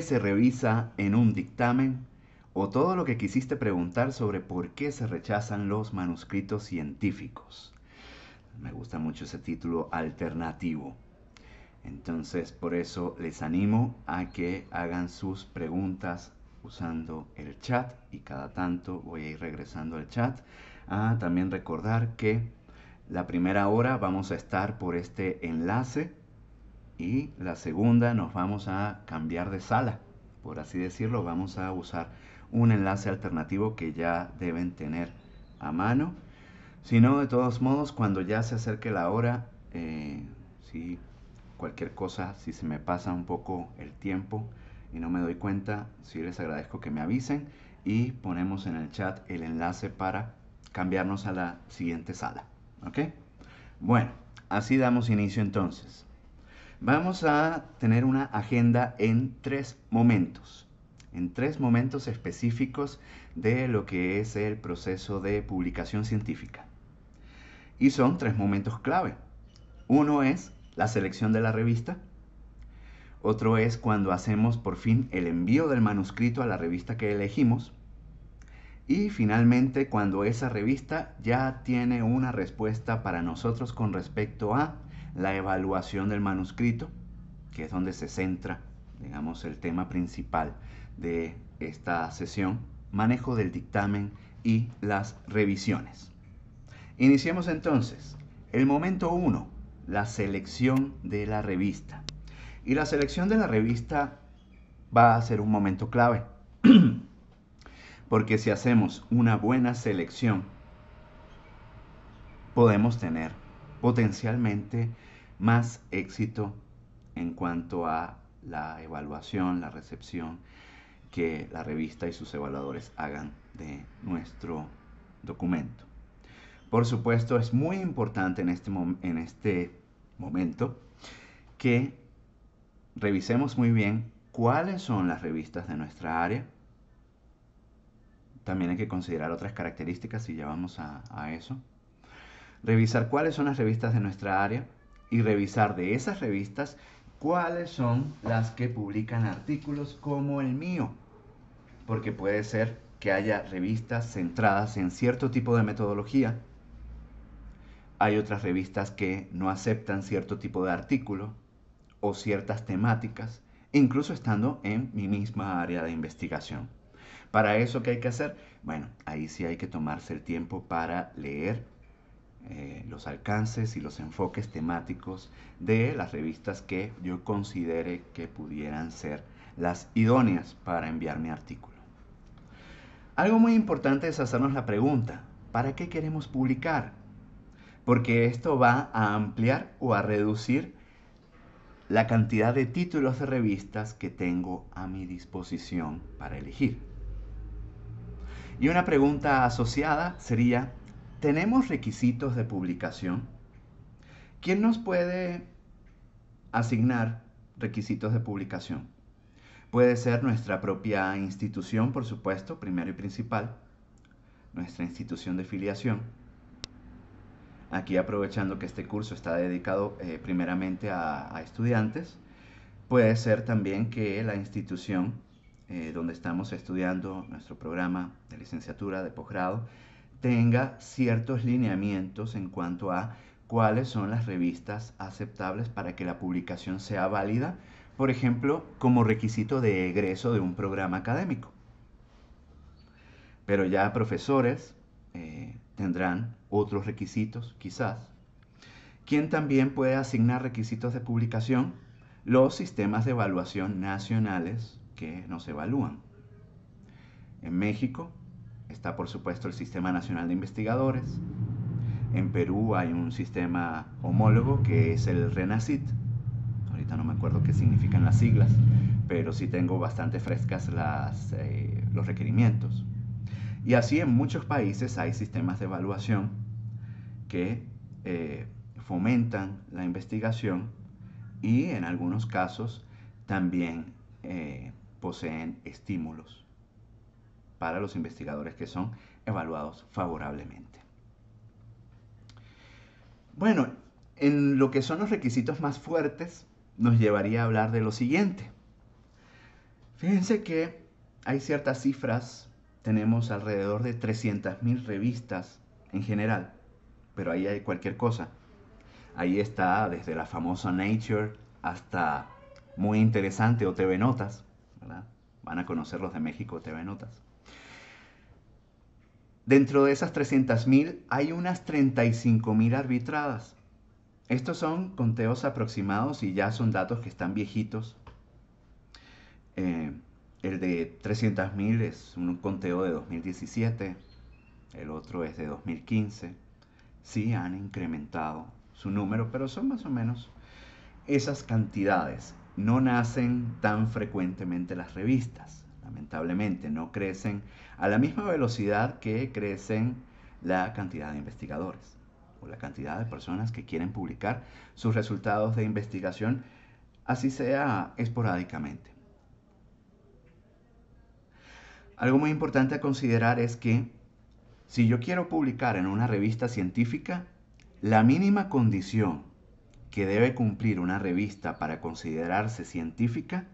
se revisa en un dictamen o todo lo que quisiste preguntar sobre por qué se rechazan los manuscritos científicos. Me gusta mucho ese título alternativo. Entonces, por eso les animo a que hagan sus preguntas usando el chat y cada tanto voy a ir regresando al chat. Ah, también recordar que la primera hora vamos a estar por este enlace y la segunda nos vamos a cambiar de sala, por así decirlo, vamos a usar un enlace alternativo que ya deben tener a mano. Si no, de todos modos, cuando ya se acerque la hora, eh, si cualquier cosa, si se me pasa un poco el tiempo y no me doy cuenta, si les agradezco que me avisen y ponemos en el chat el enlace para cambiarnos a la siguiente sala. ¿Ok? Bueno, así damos inicio entonces. Vamos a tener una agenda en tres momentos, en tres momentos específicos de lo que es el proceso de publicación científica. Y son tres momentos clave. Uno es la selección de la revista, otro es cuando hacemos por fin el envío del manuscrito a la revista que elegimos. Y finalmente cuando esa revista ya tiene una respuesta para nosotros con respecto a la evaluación del manuscrito, que es donde se centra, digamos, el tema principal de esta sesión, manejo del dictamen y las revisiones. Iniciemos entonces el momento 1, la selección de la revista. Y la selección de la revista va a ser un momento clave, porque si hacemos una buena selección, podemos tener potencialmente más éxito en cuanto a la evaluación, la recepción que la revista y sus evaluadores hagan de nuestro documento. Por supuesto, es muy importante en este, en este momento que revisemos muy bien cuáles son las revistas de nuestra área. También hay que considerar otras características si ya vamos a eso revisar cuáles son las revistas de nuestra área y revisar de esas revistas cuáles son las que publican artículos como el mío. Porque puede ser que haya revistas centradas en cierto tipo de metodología. Hay otras revistas que no aceptan cierto tipo de artículo o ciertas temáticas, incluso estando en mi misma área de investigación. Para eso, ¿qué hay que hacer? Bueno, ahí sí hay que tomarse el tiempo para leer eh, los alcances y los enfoques temáticos de las revistas que yo considere que pudieran ser las idóneas para enviar mi artículo. Algo muy importante es hacernos la pregunta, ¿para qué queremos publicar? Porque esto va a ampliar o a reducir la cantidad de títulos de revistas que tengo a mi disposición para elegir. Y una pregunta asociada sería, ¿Tenemos requisitos de publicación? ¿Quién nos puede asignar requisitos de publicación? Puede ser nuestra propia institución, por supuesto, primero y principal, nuestra institución de filiación. Aquí aprovechando que este curso está dedicado eh, primeramente a, estudiantes, puede ser también que la institución eh, donde estamos estudiando nuestro programa de licenciatura, de posgrado, tenga ciertos lineamientos en cuanto a cuáles son las revistas aceptables para que la publicación sea válida, por ejemplo, como requisito de egreso de un programa académico. Pero ya profesores eh, tendrán otros requisitos, quizás. ¿Quién también puede asignar requisitos de publicación? Los sistemas de evaluación nacionales que nos evalúan. En México, está por supuesto el Sistema Nacional de Investigadores. En Perú hay un sistema homólogo que es el RENACIT. Ahorita no me acuerdo qué significan las siglas, pero sí tengo bastante frescas las, eh, los requerimientos. Y así en muchos países hay sistemas de evaluación que eh, fomentan la investigación y en algunos casos también eh, poseen estímulos para los investigadores que son evaluados favorablemente. Bueno, en lo que son los requisitos más fuertes, nos llevaría a hablar de lo siguiente. Fíjense que hay ciertas cifras, tenemos alrededor de 300.000 revistas en general, pero ahí hay cualquier cosa. Ahí está desde la famosa Nature hasta muy interesante o TV Notas, ¿verdad? Van a conocer los de México TV Notas. Dentro de esas 300.000 hay unas 35.000 arbitradas. Estos son conteos aproximados y ya son datos que están viejitos. Eh, el de 300.000 es un conteo de 2017, el otro es de 2015. Sí han incrementado su número, pero son más o menos esas cantidades. No nacen tan frecuentemente las revistas lamentablemente, no crecen a la misma velocidad que crecen la cantidad de investigadores o la cantidad de personas que quieren publicar sus resultados de investigación, así sea esporádicamente. Algo muy importante a considerar es que si yo quiero publicar en una revista científica, la mínima condición que debe cumplir una revista para considerarse científica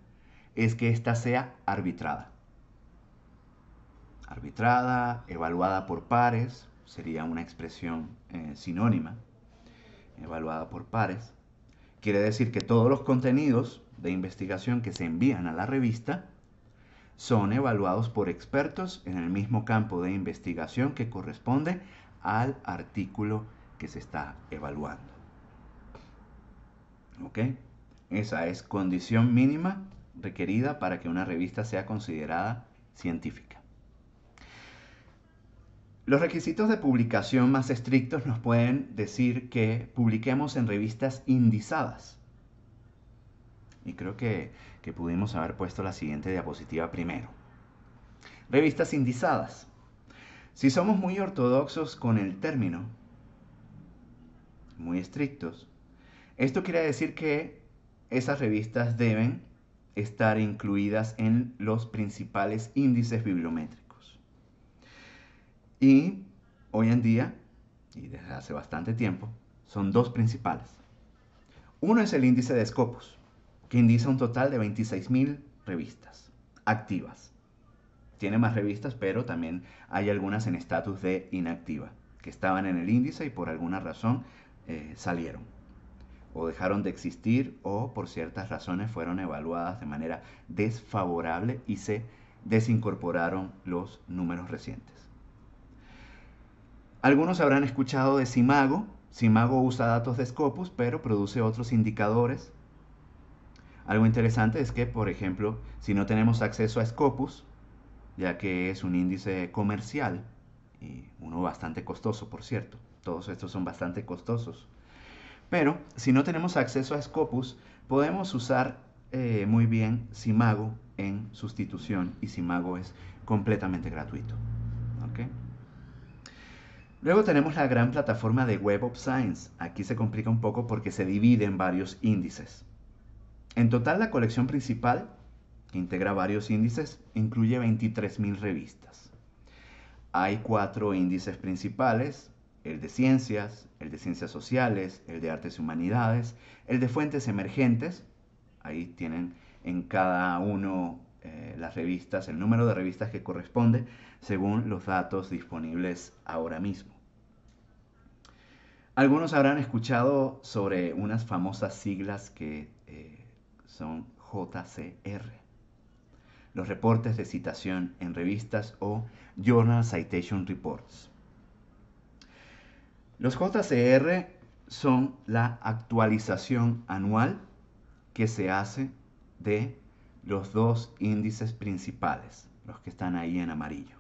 es que ésta sea arbitrada. Arbitrada, evaluada por pares, sería una expresión eh, sinónima, evaluada por pares. Quiere decir que todos los contenidos de investigación que se envían a la revista son evaluados por expertos en el mismo campo de investigación que corresponde al artículo que se está evaluando. ¿Ok? Esa es condición mínima requerida para que una revista sea considerada científica. Los requisitos de publicación más estrictos nos pueden decir que publiquemos en revistas indizadas. Y creo que, que pudimos haber puesto la siguiente diapositiva primero. Revistas indizadas. Si somos muy ortodoxos con el término, muy estrictos, esto quiere decir que esas revistas deben estar incluidas en los principales índices bibliométricos. Y hoy en día, y desde hace bastante tiempo, son dos principales. Uno es el índice de Scopus, que indica un total de 26.000 revistas activas. Tiene más revistas, pero también hay algunas en estatus de inactiva, que estaban en el índice y por alguna razón eh, salieron o dejaron de existir o por ciertas razones fueron evaluadas de manera desfavorable y se desincorporaron los números recientes. Algunos habrán escuchado de Simago. Simago usa datos de Scopus, pero produce otros indicadores. Algo interesante es que, por ejemplo, si no tenemos acceso a Scopus, ya que es un índice comercial, y uno bastante costoso, por cierto, todos estos son bastante costosos, pero si no tenemos acceso a Scopus, podemos usar eh, muy bien Simago en sustitución y Simago es completamente gratuito. Luego tenemos la gran plataforma de Web of Science. Aquí se complica un poco porque se divide en varios índices. En total la colección principal, que integra varios índices, incluye 23.000 revistas. Hay cuatro índices principales, el de ciencias, el de ciencias sociales, el de artes y humanidades, el de fuentes emergentes. Ahí tienen en cada uno eh, las revistas, el número de revistas que corresponde según los datos disponibles ahora mismo. Algunos habrán escuchado sobre unas famosas siglas que eh, son JCR, los reportes de citación en revistas o Journal Citation Reports. Los JCR son la actualización anual que se hace de los dos índices principales, los que están ahí en amarillo.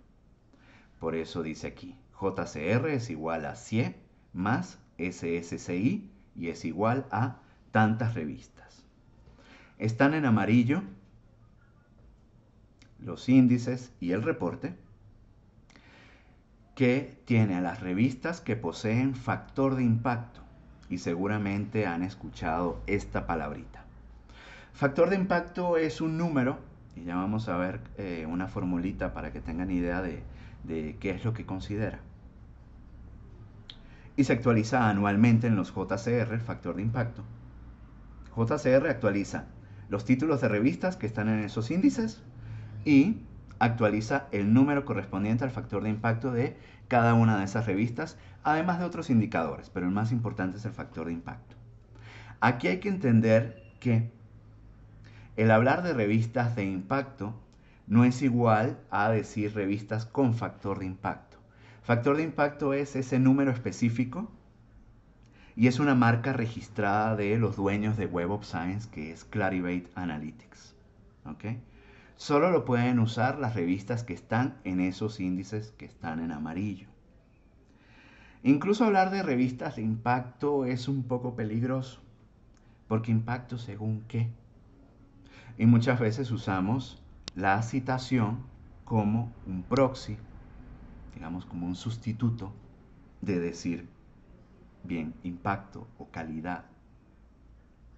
Por eso dice aquí, JCR es igual a 100 más SSCI y es igual a tantas revistas. Están en amarillo los índices y el reporte que tiene a las revistas que poseen factor de impacto. Y seguramente han escuchado esta palabrita. Factor de impacto es un número, y ya vamos a ver eh, una formulita para que tengan idea de, de qué es lo que considera. Y se actualiza anualmente en los JCR, el factor de impacto. JCR actualiza los títulos de revistas que están en esos índices y actualiza el número correspondiente al factor de impacto de cada una de esas revistas, además de otros indicadores, pero el más importante es el factor de impacto. Aquí hay que entender que el hablar de revistas de impacto no es igual a decir revistas con factor de impacto. Factor de impacto es ese número específico y es una marca registrada de los dueños de Web of Science que es Clarivate Analytics. Solo lo pueden usar las revistas que están en esos índices que están en amarillo. Incluso hablar de revistas de impacto es un poco peligroso, porque impacto según qué. Y muchas veces usamos la citación como un proxy, digamos como un sustituto de decir bien impacto o calidad,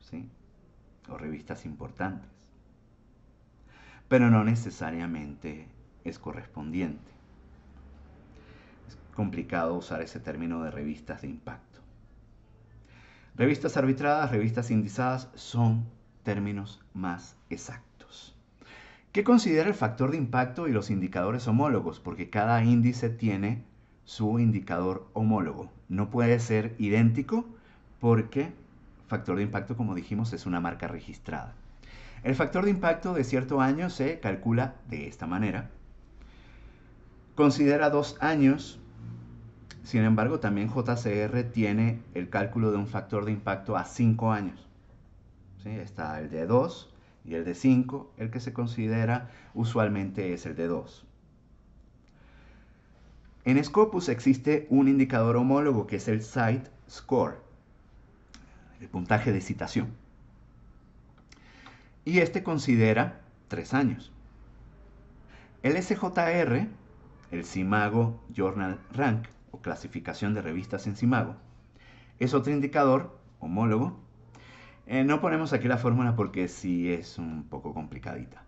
¿sí? O revistas importantes pero no necesariamente es correspondiente. Es complicado usar ese término de revistas de impacto. Revistas arbitradas, revistas indizadas son términos más exactos. ¿Qué considera el factor de impacto y los indicadores homólogos? Porque cada índice tiene su indicador homólogo. No puede ser idéntico porque factor de impacto, como dijimos, es una marca registrada. El factor de impacto de cierto año se calcula de esta manera. Considera dos años, sin embargo también JCR tiene el cálculo de un factor de impacto a cinco años. Está el de 2 y el de 5, el que se considera usualmente es el de 2. En Scopus existe un indicador homólogo que es el Site Score, el puntaje de citación y este considera tres años. El SJR, el CIMAGO Journal Rank o clasificación de revistas en CIMAGO, es otro indicador homólogo. Eh, no ponemos aquí la fórmula porque sí es un poco complicadita,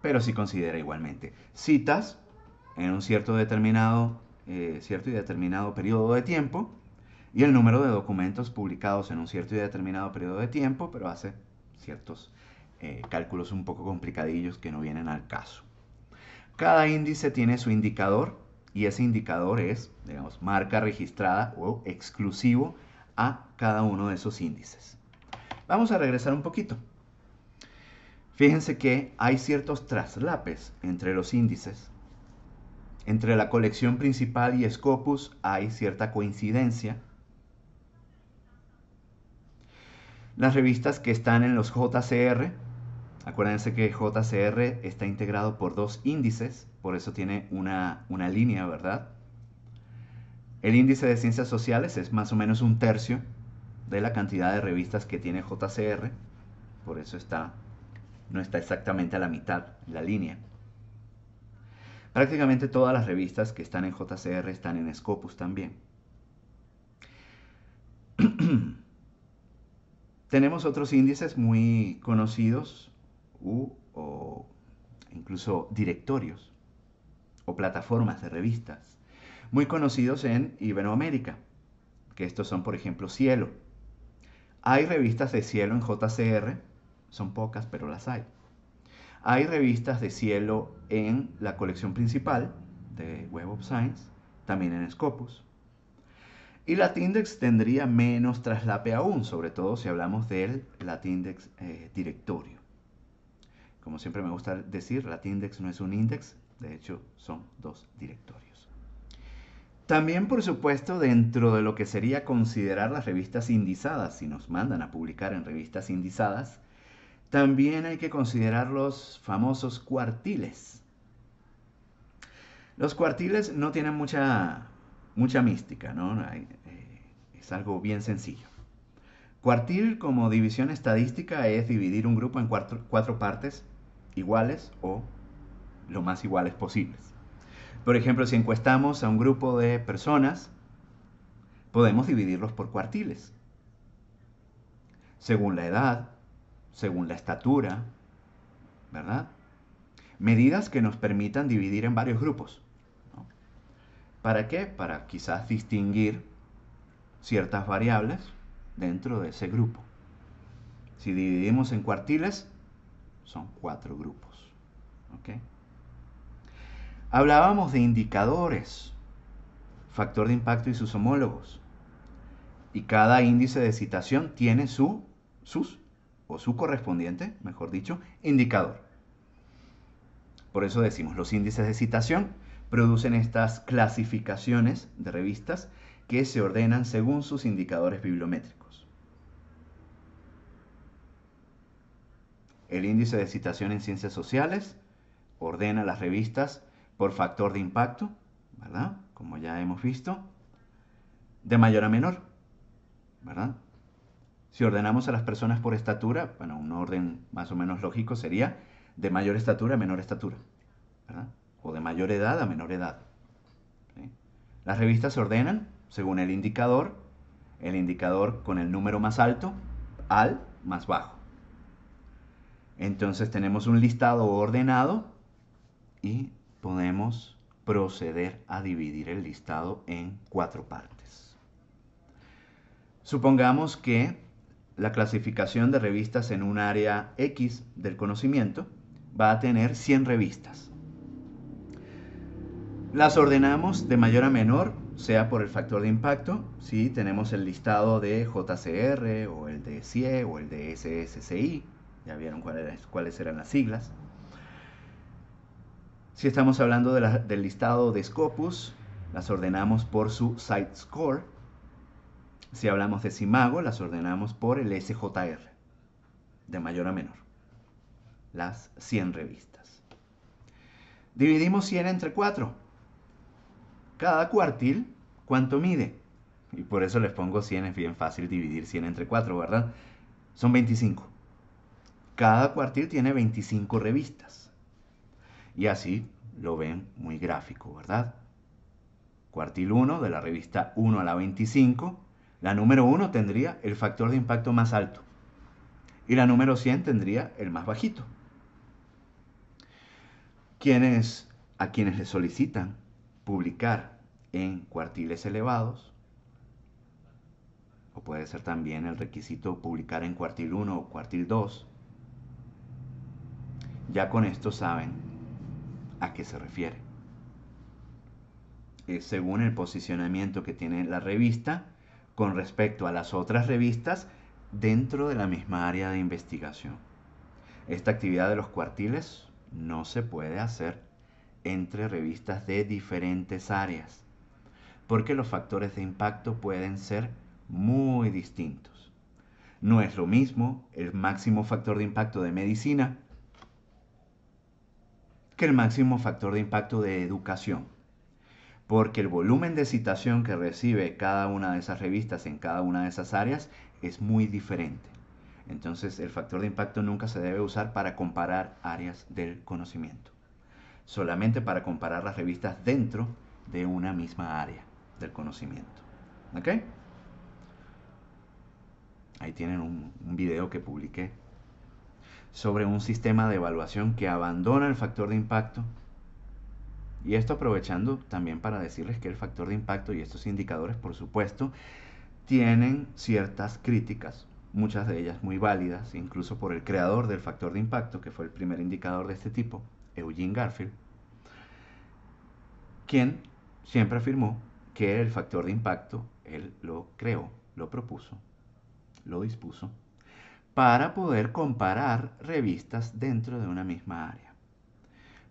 pero sí considera igualmente citas en un cierto determinado, eh, cierto y determinado periodo de tiempo y el número de documentos publicados en un cierto y determinado periodo de tiempo, pero hace ciertos eh, cálculos un poco complicadillos que no vienen al caso. Cada índice tiene su indicador y ese indicador es, digamos, marca registrada o exclusivo a cada uno de esos índices. Vamos a regresar un poquito. Fíjense que hay ciertos traslapes entre los índices. Entre la colección principal y Scopus hay cierta coincidencia. Las revistas que están en los JCR Acuérdense que JCR está integrado por dos índices, por eso tiene una, línea, ¿verdad? El índice de ciencias sociales es más o menos un tercio de la cantidad de revistas que tiene JCR, por eso está, no está exactamente a la mitad, la línea. Prácticamente todas las revistas que están en JCR están en Scopus también. Tenemos otros índices muy conocidos o incluso directorios o plataformas de revistas, muy conocidos en Iberoamérica, que estos son por ejemplo Cielo. Hay revistas de Cielo en JCR, son pocas, pero las hay. Hay revistas de Cielo en la colección principal de Web of Science, también en Scopus. Y Latindex tendría menos traslape aún, sobre todo si hablamos del Latindex eh, directorio. Como siempre me gusta decir, Latindex no es un index, de hecho son dos directorios. También, por supuesto, dentro de lo que sería considerar las revistas indizadas, si nos mandan a publicar en revistas indizadas, también hay que considerar los famosos cuartiles. Los cuartiles no tienen mucha, mucha mística, ¿no? Eh, es algo bien sencillo. Cuartil como división estadística es dividir un grupo en cuatro, cuatro partes iguales o lo más iguales posibles. Por ejemplo, si encuestamos a un grupo de personas, podemos dividirlos por cuartiles, según la edad, según la estatura, ¿verdad? Medidas que nos permitan dividir en varios grupos. ¿Para qué? Para quizás distinguir ciertas variables dentro de ese grupo. Si dividimos en cuartiles, son cuatro grupos. Hablábamos de indicadores, factor de impacto y sus homólogos. Y cada índice de citación tiene su, sus, o su correspondiente, mejor dicho, indicador. Por eso decimos, los índices de citación producen estas clasificaciones de revistas que se ordenan según sus indicadores bibliométricos. El índice de citación en ciencias sociales ordena las revistas por factor de impacto, ¿verdad? Como ya hemos visto, de mayor a menor, ¿verdad? Si ordenamos a las personas por estatura, bueno, un orden más o menos lógico sería de mayor estatura a menor estatura, ¿verdad? O de mayor edad a menor edad. Las revistas se ordenan según el indicador, el indicador con el número más alto al más bajo. Entonces tenemos un listado ordenado y podemos proceder a dividir el listado en cuatro partes. Supongamos que la clasificación de revistas en un área X del conocimiento va a tener 100 revistas. Las ordenamos de mayor a menor, sea por el factor de impacto, si tenemos el listado de JCR o el de CIE o el de SSCI, ya vieron cuáles, eran las siglas. Si estamos hablando del listado de Scopus, las ordenamos por su site score. Si hablamos de Simago, las ordenamos por el SJR, de mayor a menor. Las 100 revistas. Dividimos 100 entre 4. Cada cuartil, ¿cuánto mide? Y por eso les pongo 100, es bien fácil dividir 100 entre 4, ¿verdad? Son 25. Cada cuartil tiene 25 revistas. Y así lo ven muy gráfico, ¿verdad? Cuartil 1 de la revista 1 a la 25, la número 1 tendría el factor de impacto más alto y la número 100 tendría el más bajito. Quienes, a quienes le solicitan publicar en cuartiles elevados, o puede ser también el requisito publicar en cuartil 1 o cuartil 2, ya con esto saben a qué se refiere. Es eh, según el posicionamiento que tiene la revista con respecto a las otras revistas dentro de la misma área de investigación. Esta actividad de los cuartiles no se puede hacer entre revistas de diferentes áreas, porque los factores de impacto pueden ser muy distintos. No es lo mismo el máximo factor de impacto de medicina el máximo factor de impacto de educación, porque el volumen de citación que recibe cada una de esas revistas en cada una de esas áreas es muy diferente. Entonces el factor de impacto nunca se debe usar para comparar áreas del conocimiento, solamente para comparar las revistas dentro de una misma área del conocimiento. ¿Ok? Ahí tienen un, un video que publiqué sobre un sistema de evaluación que abandona el factor de impacto. Y esto aprovechando también para decirles que el factor de impacto y estos indicadores, por supuesto, tienen ciertas críticas, muchas de ellas muy válidas, incluso por el creador del factor de impacto, que fue el primer indicador de este tipo, Eugene Garfield, quien siempre afirmó que el factor de impacto él lo creó, lo propuso, lo dispuso para poder comparar revistas dentro de una misma área.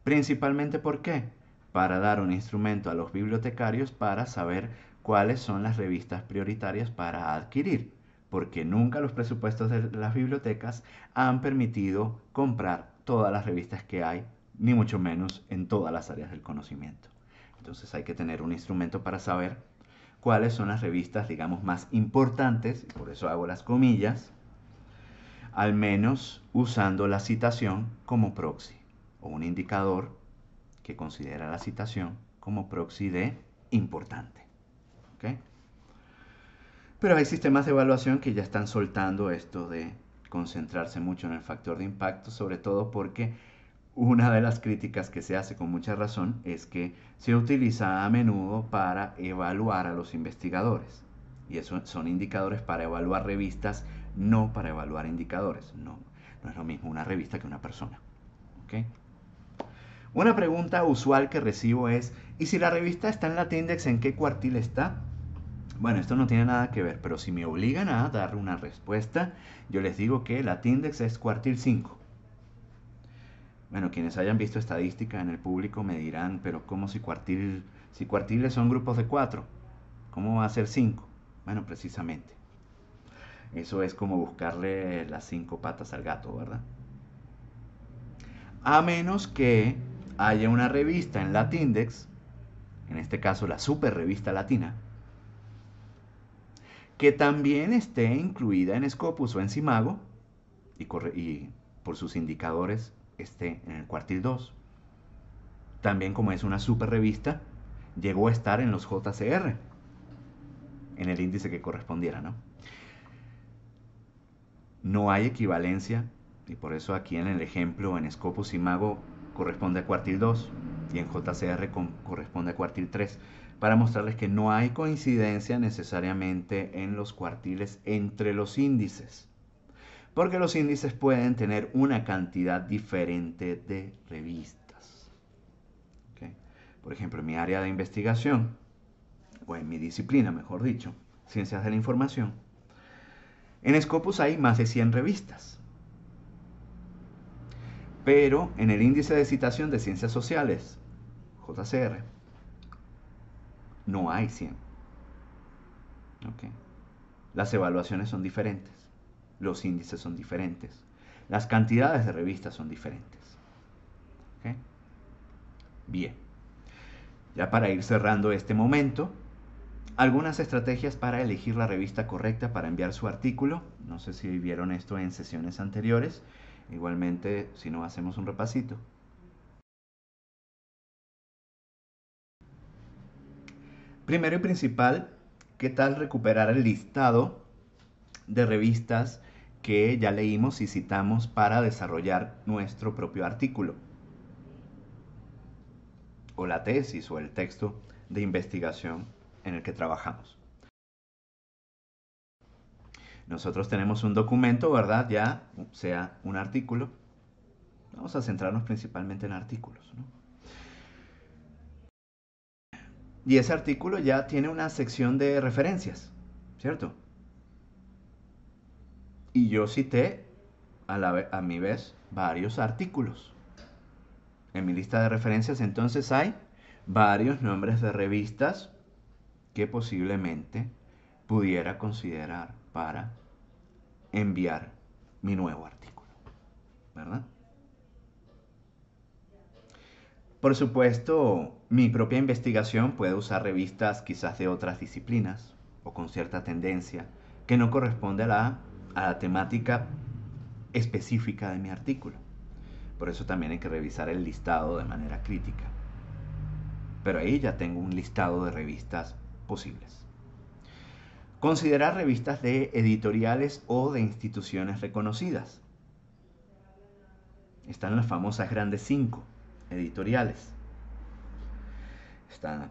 Principalmente ¿por qué? Para dar un instrumento a los bibliotecarios para saber cuáles son las revistas prioritarias para adquirir, porque nunca los presupuestos de las bibliotecas han permitido comprar todas las revistas que hay, ni mucho menos en todas las áreas del conocimiento. Entonces hay que tener un instrumento para saber cuáles son las revistas, digamos, más importantes, por eso hago las comillas, al menos usando la citación como proxy o un indicador que considera la citación como proxy de importante. Pero hay sistemas de evaluación que ya están soltando esto de concentrarse mucho en el factor de impacto, sobre todo porque una de las críticas que se hace con mucha razón es que se utiliza a menudo para evaluar a los investigadores. Y eso son indicadores para evaluar revistas no para evaluar indicadores. No, no es lo mismo una revista que una persona. Una pregunta usual que recibo es, ¿y si la revista está en la Tindex, en qué cuartil está? Bueno, esto no tiene nada que ver, pero si me obligan a dar una respuesta, yo les digo que la Tindex es cuartil 5. Bueno, quienes hayan visto estadística en el público me dirán, pero ¿cómo si, cuartil, si cuartiles son grupos de cuatro ¿Cómo va a ser 5? Bueno, precisamente. Eso es como buscarle las cinco patas al gato, ¿verdad? A menos que haya una revista en Latindex, en este caso la super revista latina, que también esté incluida en Scopus o en Simago y, y por sus indicadores esté en el cuartil 2. También como es una super revista, llegó a estar en los JCR, en el índice que correspondiera, ¿no? no hay equivalencia y por eso aquí en el ejemplo en Scopus y Mago corresponde a cuartil 2 y en JCR corresponde a cuartil 3 para mostrarles que no hay coincidencia necesariamente en los cuartiles entre los índices porque los índices pueden tener una cantidad diferente de revistas. Por ejemplo, en mi área de investigación, o en mi disciplina, mejor dicho, ciencias de la información, en Scopus hay más de 100 revistas. Pero en el índice de citación de ciencias sociales, JCR, no hay 100. Las evaluaciones son diferentes, los índices son diferentes, las cantidades de revistas son diferentes. Bien, ya para ir cerrando este momento, algunas estrategias para elegir la revista correcta para enviar su artículo. No sé si vieron esto en sesiones anteriores. Igualmente, si no, hacemos un repasito. Primero y principal, ¿qué tal recuperar el listado de revistas que ya leímos y citamos para desarrollar nuestro propio artículo? O la tesis o el texto de investigación en el que trabajamos. Nosotros tenemos un documento, ¿verdad? Ya sea un artículo. Vamos a centrarnos principalmente en artículos. ¿no? Y ese artículo ya tiene una sección de referencias, ¿cierto? Y yo cité a, a mi vez varios artículos. En mi lista de referencias entonces hay varios nombres de revistas, que posiblemente pudiera considerar para enviar mi nuevo artículo. ¿Verdad? Por supuesto, mi propia investigación puede usar revistas quizás de otras disciplinas o con cierta tendencia que no corresponde a la, temática específica de mi artículo. Por eso también hay que revisar el listado de manera crítica. Pero ahí ya tengo un listado de revistas posibles. Considerar revistas de editoriales o de instituciones reconocidas. Están las famosas grandes cinco editoriales. Está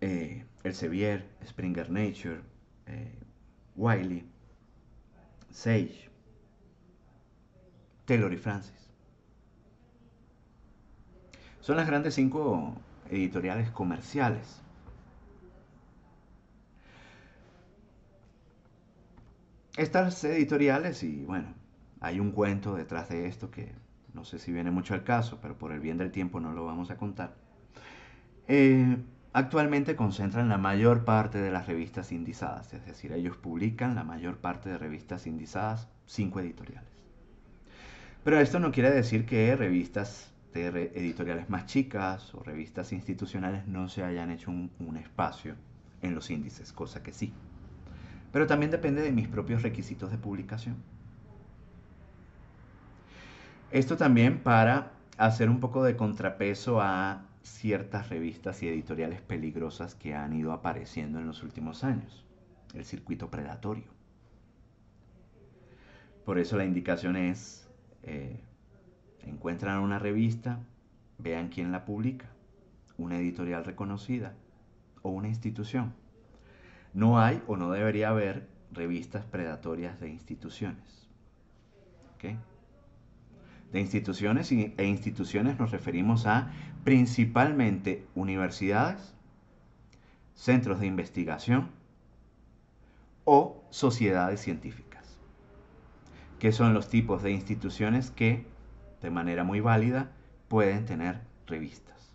eh, Elsevier, Springer Nature, eh, Wiley, Sage, Taylor y Francis. Son las grandes cinco editoriales comerciales. estas editoriales, y bueno, hay un cuento detrás de esto que no sé si viene mucho al caso, pero por el bien del tiempo no lo vamos a contar. Eh, actualmente concentran la mayor parte de las revistas indizadas, es decir, ellos publican la mayor parte de revistas indizadas, cinco editoriales. Pero esto no quiere decir que revistas de editoriales más chicas o revistas institucionales no se hayan hecho un espacio en los índices, cosa que sí pero también depende de mis propios requisitos de publicación. Esto también para hacer un poco de contrapeso a ciertas revistas y editoriales peligrosas que han ido apareciendo en los últimos años, el circuito predatorio. Por eso la indicación es, eh, encuentran una revista, vean quién la publica, una editorial reconocida o una institución no hay o no debería haber revistas predatorias de instituciones. De instituciones e instituciones nos referimos a principalmente universidades, centros de investigación o sociedades científicas, que son los tipos de instituciones que, de manera muy válida, pueden tener revistas.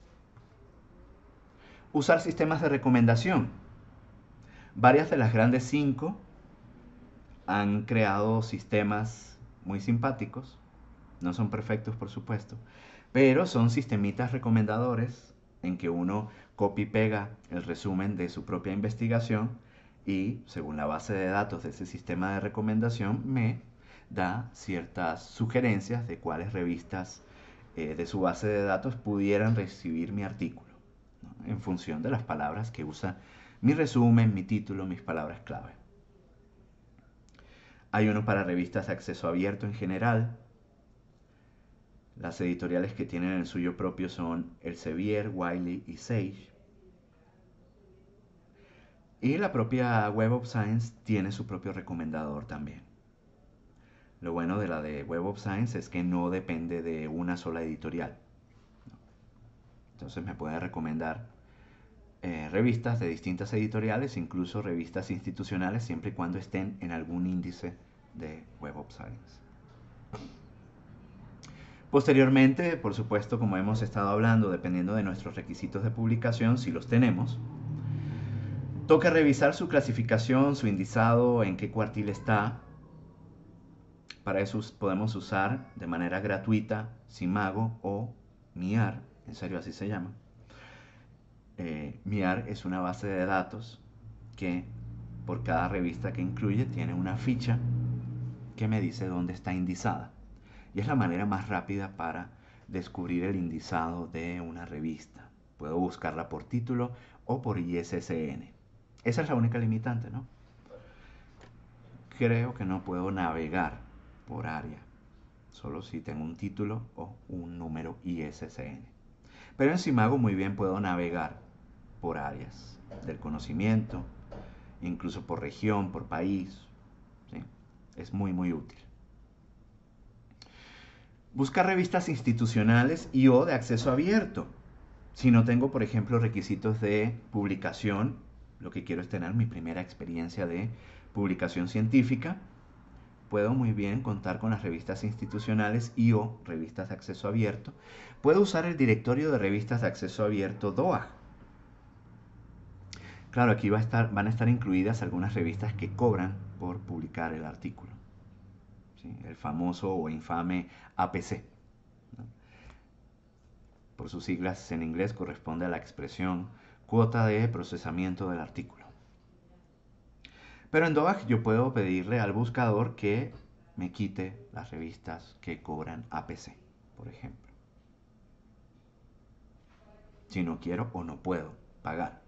Usar sistemas de recomendación Varias de las grandes cinco han creado sistemas muy simpáticos, no son perfectos por supuesto, pero son sistemitas recomendadores en que uno copia y pega el resumen de su propia investigación y según la base de datos de ese sistema de recomendación me da ciertas sugerencias de cuáles revistas eh, de su base de datos pudieran recibir mi artículo, en función de las palabras que usa mi resumen, mi título, mis palabras clave. Hay uno para revistas de acceso abierto en general. Las editoriales que tienen el suyo propio son Elsevier, Wiley y Sage. Y la propia Web of Science tiene su propio recomendador también. Lo bueno de la de Web of Science es que no depende de una sola editorial. Entonces me puede recomendar eh, revistas de distintas editoriales, incluso revistas institucionales, siempre y cuando estén en algún índice de Web of Science. Posteriormente, por supuesto, como hemos estado hablando, dependiendo de nuestros requisitos de publicación, si los tenemos, toca revisar su clasificación, su indizado, en qué cuartil está. Para eso podemos usar de manera gratuita Simago o MIAR, en serio así se llama. Eh, MIAR es una base de datos que por cada revista que incluye tiene una ficha que me dice dónde está indizada. Y es la manera más rápida para descubrir el indizado de una revista. Puedo buscarla por título o por ISSN. Esa es la única limitante, ¿no? Creo que no puedo navegar por área, solo si tengo un título o un número ISSN. Pero en Simago muy bien puedo navegar por áreas del conocimiento, incluso por región, por país. Es muy, muy útil. Busca revistas institucionales y o de acceso abierto. Si no tengo, por ejemplo, requisitos de publicación, lo que quiero es tener mi primera experiencia de publicación científica puedo muy bien contar con las revistas institucionales y o revistas de acceso abierto, puedo usar el directorio de revistas de acceso abierto DOA. Claro, aquí van a estar incluidas algunas revistas que cobran por publicar el artículo. El famoso o infame APC. Por sus siglas en inglés corresponde a la expresión cuota de procesamiento del artículo. Pero en DOAG yo puedo pedirle al buscador que me quite las revistas que cobran APC, por ejemplo. Si no quiero o no puedo pagar.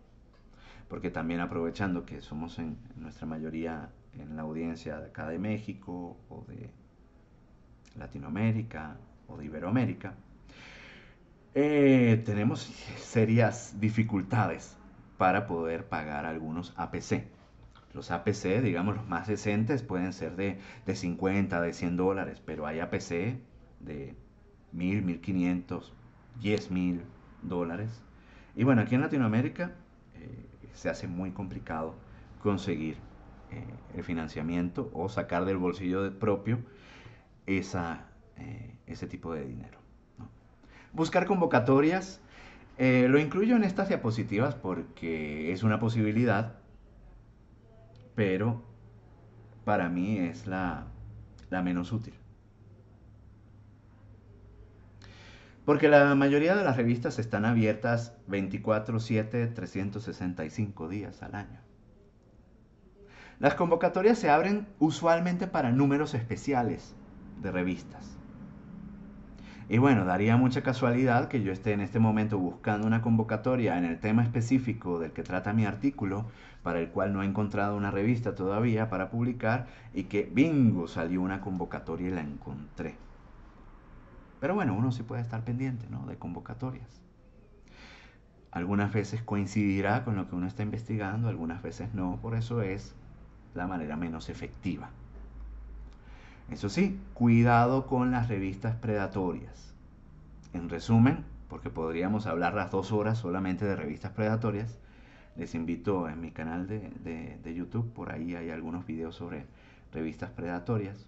Porque también aprovechando que somos en, nuestra mayoría en la audiencia de acá de México o de Latinoamérica o de Iberoamérica, eh, tenemos serias dificultades para poder pagar algunos APC los APC, digamos, los más decentes pueden ser de, 50, de 100 dólares, pero hay APC de 1000, 1500, 10.000 dólares. Y bueno, aquí en Latinoamérica eh, se hace muy complicado conseguir eh, el financiamiento o sacar del bolsillo propio esa, eh, ese tipo de dinero. Buscar convocatorias. lo incluyo en estas diapositivas porque es una posibilidad pero para mí es la, la menos útil. Porque la mayoría de las revistas están abiertas 24, 7, 365 días al año. Las convocatorias se abren usualmente para números especiales de revistas. Y bueno, daría mucha casualidad que yo esté en este momento buscando una convocatoria en el tema específico del que trata mi artículo para el cual no he encontrado una revista todavía para publicar y que bingo salió una convocatoria y la encontré. Pero bueno, uno sí puede estar pendiente ¿no? de convocatorias. Algunas veces coincidirá con lo que uno está investigando, algunas veces no, por eso es la manera menos efectiva. Eso sí, cuidado con las revistas predatorias. En resumen, porque podríamos hablar las dos horas solamente de revistas predatorias, les invito en mi canal de, YouTube, por ahí hay algunos videos sobre revistas predatorias.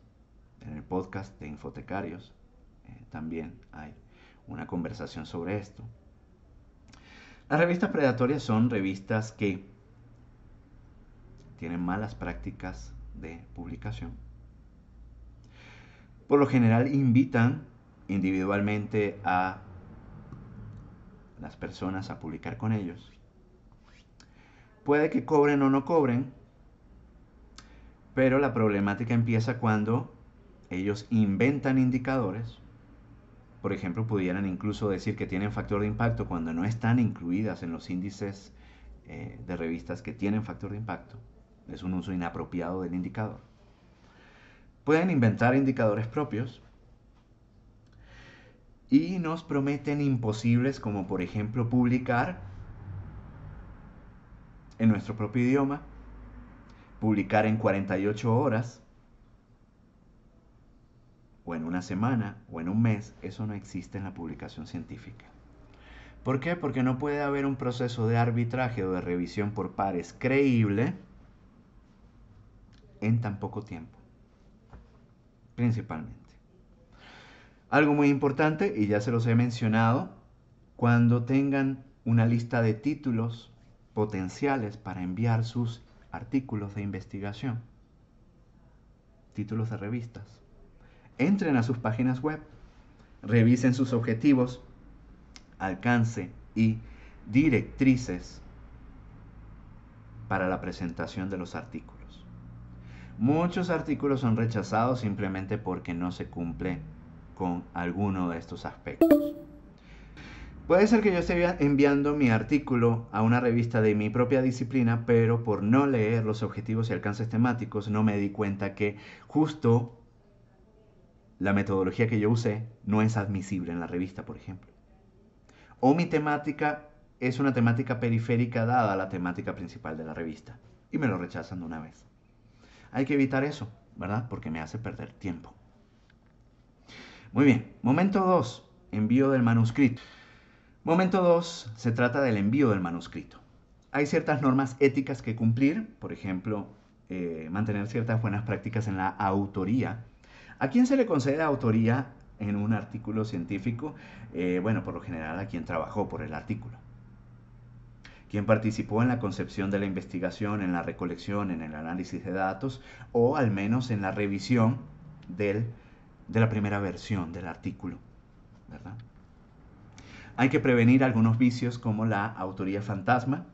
En el podcast de Infotecarios eh, también hay una conversación sobre esto. Las revistas predatorias son revistas que tienen malas prácticas de publicación. Por lo general invitan individualmente a las personas a publicar con ellos. Puede que cobren o no cobren, pero la problemática empieza cuando ellos inventan indicadores. Por ejemplo, pudieran incluso decir que tienen factor de impacto cuando no están incluidas en los índices eh, de revistas que tienen factor de impacto. Es un uso inapropiado del indicador. Pueden inventar indicadores propios y nos prometen imposibles como por ejemplo publicar en nuestro propio idioma, publicar en 48 horas, o en una semana, o en un mes, eso no existe en la publicación científica. ¿Por qué? Porque no puede haber un proceso de arbitraje o de revisión por pares creíble en tan poco tiempo, principalmente. Algo muy importante, y ya se los he mencionado, cuando tengan una lista de títulos potenciales para enviar sus artículos de investigación, títulos de revistas. Entren a sus páginas web, revisen sus objetivos, alcance y directrices para la presentación de los artículos. Muchos artículos son rechazados simplemente porque no se cumple con alguno de estos aspectos. Puede ser que yo esté enviando mi artículo a una revista de mi propia disciplina, pero por no leer los objetivos y alcances temáticos no me di cuenta que justo la metodología que yo usé no es admisible en la revista, por ejemplo. O mi temática es una temática periférica dada a la temática principal de la revista y me lo rechazan de una vez. Hay que evitar eso, ¿verdad? Porque me hace perder tiempo. Muy bien, momento 2, envío del manuscrito. Momento 2 se trata del envío del manuscrito. Hay ciertas normas éticas que cumplir, por ejemplo, eh, mantener ciertas buenas prácticas en la autoría. ¿A quién se le concede autoría en un artículo científico? Eh, bueno, por lo general a quien trabajó por el artículo. Quien participó en la concepción de la investigación, en la recolección, en el análisis de datos o al menos en la revisión de la primera versión del artículo. ¿verdad? Hay que prevenir algunos vicios como la autoría fantasma.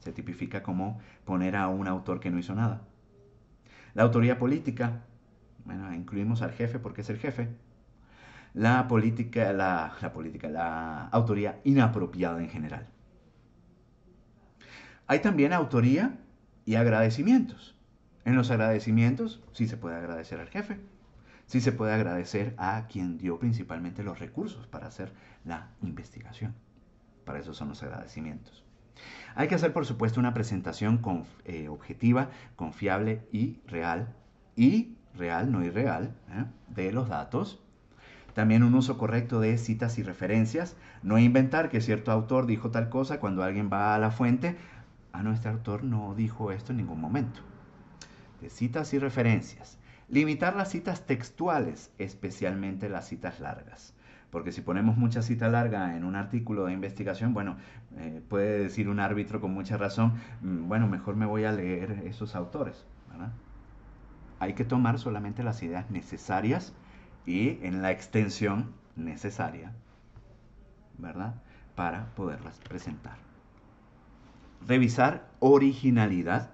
Se tipifica como poner a un autor que no hizo nada. La autoría política. Bueno, incluimos al jefe porque es el jefe. La política, la, política, la autoría inapropiada en general. Hay también autoría y agradecimientos. En los agradecimientos sí se puede agradecer al jefe, sí se puede agradecer a quien dio principalmente los recursos para hacer la investigación. Para eso son los agradecimientos. Hay que hacer, por supuesto, una presentación eh, objetiva, confiable y real, y real, no irreal, ¿eh? de los datos. También un uso correcto de citas y referencias. No inventar que cierto autor dijo tal cosa cuando alguien va a la fuente. A nuestro autor no dijo esto en ningún momento. De citas y referencias. Limitar las citas textuales, especialmente las citas largas. Porque si ponemos mucha cita larga en un artículo de investigación, bueno, eh, puede decir un árbitro con mucha razón, mm, bueno, mejor me voy a leer esos autores. Hay que tomar solamente las ideas necesarias y en la extensión necesaria, ¿verdad? Para poderlas presentar. Revisar originalidad,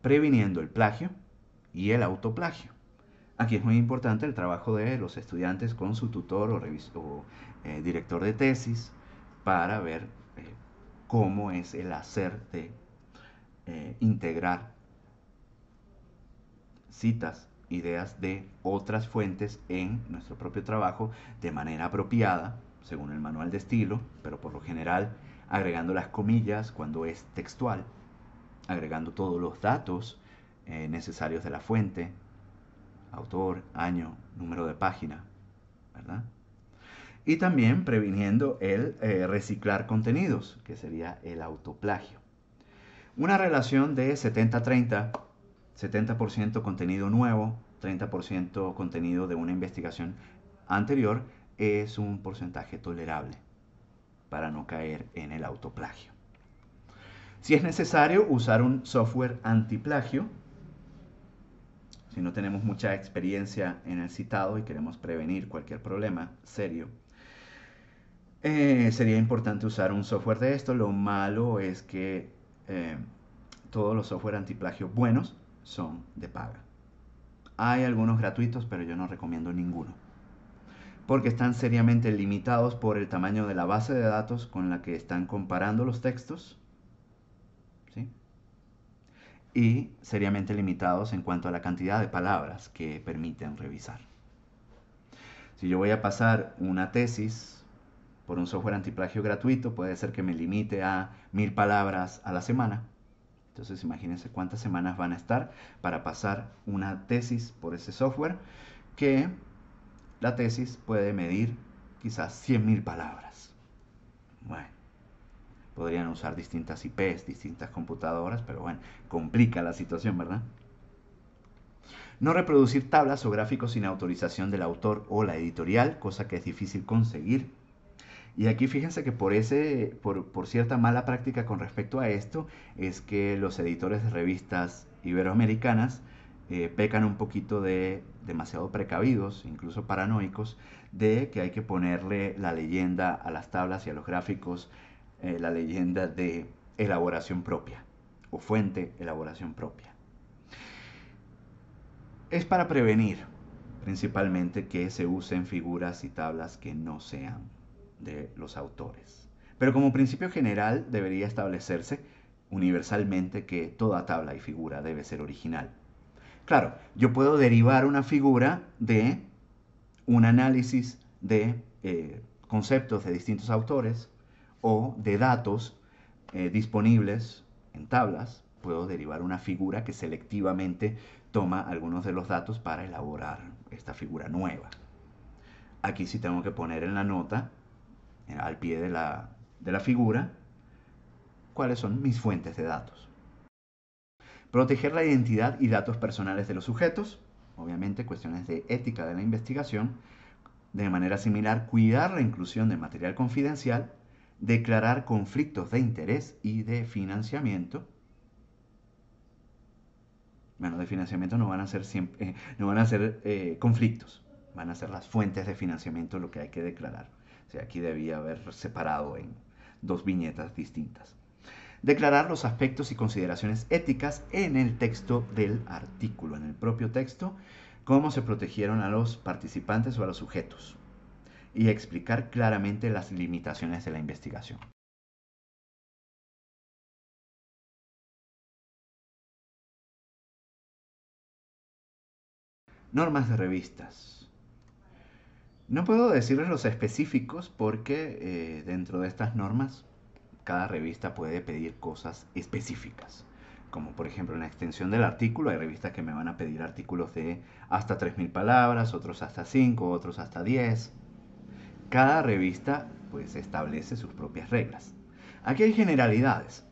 previniendo el plagio y el autoplagio. Aquí es muy importante el trabajo de los estudiantes con su tutor o, eh, director de tesis para ver eh, cómo es el hacer de eh, integrar citas, ideas de otras fuentes en nuestro propio trabajo de manera apropiada, según el manual de estilo, pero por lo general agregando las comillas cuando es textual, agregando todos los datos necesarios de la fuente, autor, año, número de página, ¿verdad? Y también previniendo el eh, reciclar contenidos, que sería el autoplagio. Una relación de 70%, -30, 70 contenido nuevo, 30% contenido de una investigación anterior, es un porcentaje tolerable para no caer en el autoplagio. Si es necesario usar un software antiplagio, si no tenemos mucha experiencia en el citado y queremos prevenir cualquier problema serio, eh, sería importante usar un software de esto. Lo malo es que eh, todos los software antiplagio buenos son de paga. Hay algunos gratuitos, pero yo no recomiendo ninguno. Porque están seriamente limitados por el tamaño de la base de datos con la que están comparando los textos. ¿sí? y seriamente limitados en cuanto a la cantidad de palabras que permiten revisar. Si yo voy a pasar una tesis por un software antiplagio gratuito, puede ser que me limite a mil palabras a la semana. Entonces imagínense cuántas semanas van a estar para pasar una tesis por ese software que la tesis puede medir quizás mil palabras. Bueno, podrían usar distintas IPs, distintas computadoras, pero bueno, complica la situación, ¿verdad? No reproducir tablas o gráficos sin autorización del autor o la editorial, cosa que es difícil conseguir. Y aquí fíjense que por, ese, por, cierta mala práctica con respecto a esto es que los editores de revistas iberoamericanas eh, pecan un poquito de demasiado precavidos, incluso paranoicos, de que hay que ponerle la leyenda a las tablas y a los gráficos eh, la leyenda de elaboración propia o fuente elaboración propia. Es para prevenir principalmente que se usen figuras y tablas que no sean de los autores. Pero como principio general debería establecerse universalmente que toda tabla y figura debe ser original. Claro, yo puedo derivar una figura de un análisis de eh, conceptos de distintos autores, o de datos eh, disponibles en tablas, puedo derivar una figura que selectivamente toma algunos de los datos para elaborar esta figura nueva. Aquí sí tengo que poner en la nota, eh, al pie de la, de la figura, cuáles son mis fuentes de datos. Proteger la identidad y datos personales de los sujetos, obviamente cuestiones de ética de la investigación, de manera similar, cuidar la inclusión de material confidencial declarar conflictos de interés y de financiamiento. Bueno, de financiamiento no van a ser, eh, no van a ser eh, conflictos, van a ser las fuentes de financiamiento lo que hay que declarar. O sea, aquí debía haber separado en dos viñetas distintas. Declarar los aspectos y consideraciones éticas en el texto del artículo, en el propio texto, cómo se protegieron a los participantes o a los sujetos y explicar claramente las limitaciones de la investigación. Normas de revistas. No puedo decirles los específicos porque eh, dentro de estas normas cada revista puede pedir cosas específicas. Como por ejemplo una la extensión del artículo, hay revistas que me van a pedir artículos de hasta 3.000 palabras, otros hasta 5, otros hasta 10. Cada revista pues establece sus propias reglas. Aquí hay generalidades.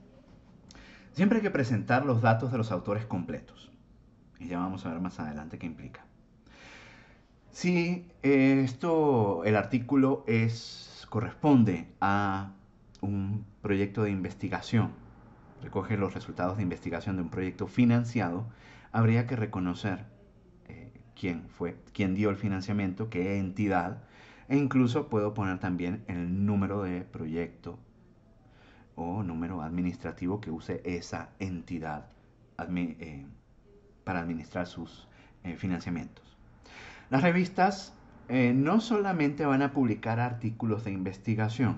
Siempre hay que presentar los datos de los autores completos. Y ya vamos a ver más adelante qué implica. Si eh, esto, el artículo es, corresponde a un proyecto de investigación, recoge los resultados de investigación de un proyecto financiado, habría que reconocer eh, quién fue, quién dio el financiamiento, qué entidad e incluso puedo poner también el número de proyecto o número administrativo que use esa entidad eh, para administrar sus eh, financiamientos. Las revistas eh, no solamente van a publicar artículos de investigación.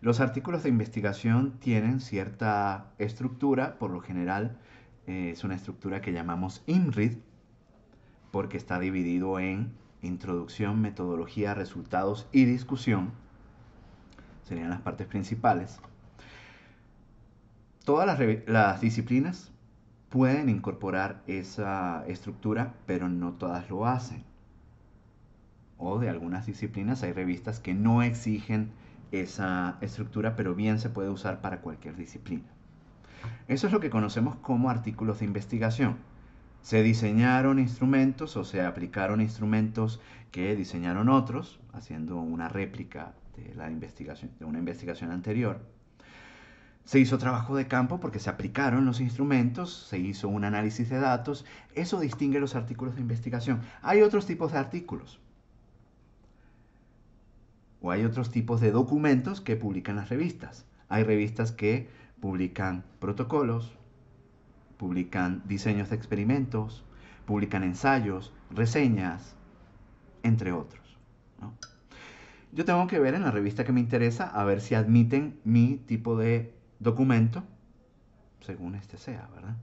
Los artículos de investigación tienen cierta estructura, por lo general es una estructura que llamamos IMRID, porque está dividido en introducción, metodología, resultados y discusión serían las partes principales. Todas las, disciplinas pueden incorporar esa estructura, pero no todas lo hacen. O de algunas disciplinas hay revistas que no exigen esa estructura, pero bien se puede usar para cualquier disciplina. Eso es lo que conocemos como artículos de investigación se diseñaron instrumentos o se aplicaron instrumentos que diseñaron otros, haciendo una réplica de, la investigación, de una investigación anterior. Se hizo trabajo de campo porque se aplicaron los instrumentos, se hizo un análisis de datos. Eso distingue los artículos de investigación. Hay otros tipos de artículos. O hay otros tipos de documentos que publican las revistas. Hay revistas que publican protocolos, publican diseños de experimentos, publican ensayos, reseñas, entre otros. Yo tengo que ver en la revista que me interesa a ver si admiten mi tipo de documento, según este sea, ¿verdad?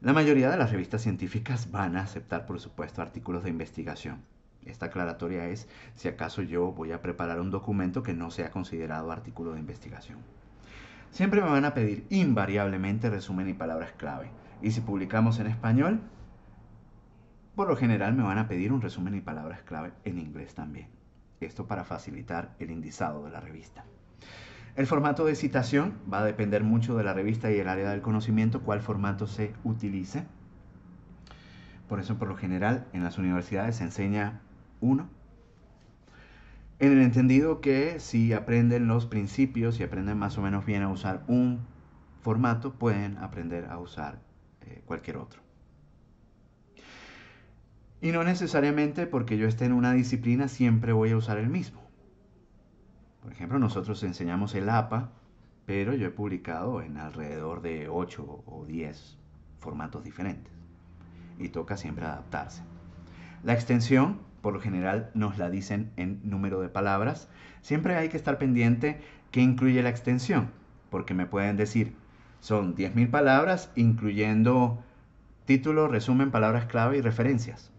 La mayoría de las revistas científicas van a aceptar, por supuesto, artículos de investigación. Esta aclaratoria es si acaso yo voy a preparar un documento que no sea considerado artículo de investigación. Siempre me van a pedir invariablemente resumen y palabras clave. Y si publicamos en español, por lo general me van a pedir un resumen y palabras clave en inglés también. Esto para facilitar el indizado de la revista. El formato de citación va a depender mucho de la revista y el área del conocimiento, cuál formato se utilice. Por eso, por lo general, en las universidades se enseña uno en el entendido que si aprenden los principios, y aprenden más o menos bien a usar un formato, pueden aprender a usar eh, cualquier otro. Y no necesariamente porque yo esté en una disciplina siempre voy a usar el mismo. Por ejemplo, nosotros enseñamos el APA, pero yo he publicado en alrededor de 8 o 10 formatos diferentes. Y toca siempre adaptarse. La extensión por lo general nos la dicen en número de palabras, siempre hay que estar pendiente que incluye la extensión, porque me pueden decir, son 10.000 palabras incluyendo título, resumen, palabras clave y referencias.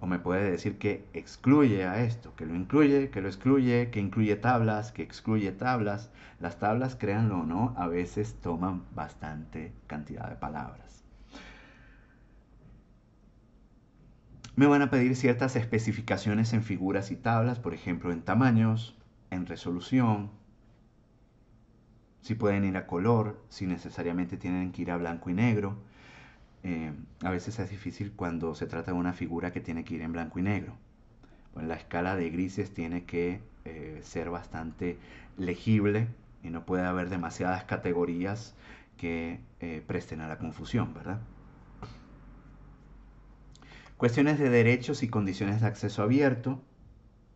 O me puede decir que excluye a esto, que lo incluye, que lo excluye, que incluye tablas, que excluye tablas. Las tablas, créanlo o no, a veces toman bastante cantidad de palabras. Me van a pedir ciertas especificaciones en figuras y tablas, por ejemplo en tamaños, en resolución, si pueden ir a color, si necesariamente tienen que ir a blanco y negro. Eh, a veces es difícil cuando se trata de una figura que tiene que ir en blanco y negro. la escala de grises tiene que eh, ser bastante legible y no puede haber demasiadas categorías que eh, presten a la confusión, ¿verdad? Cuestiones de derechos y condiciones de acceso abierto.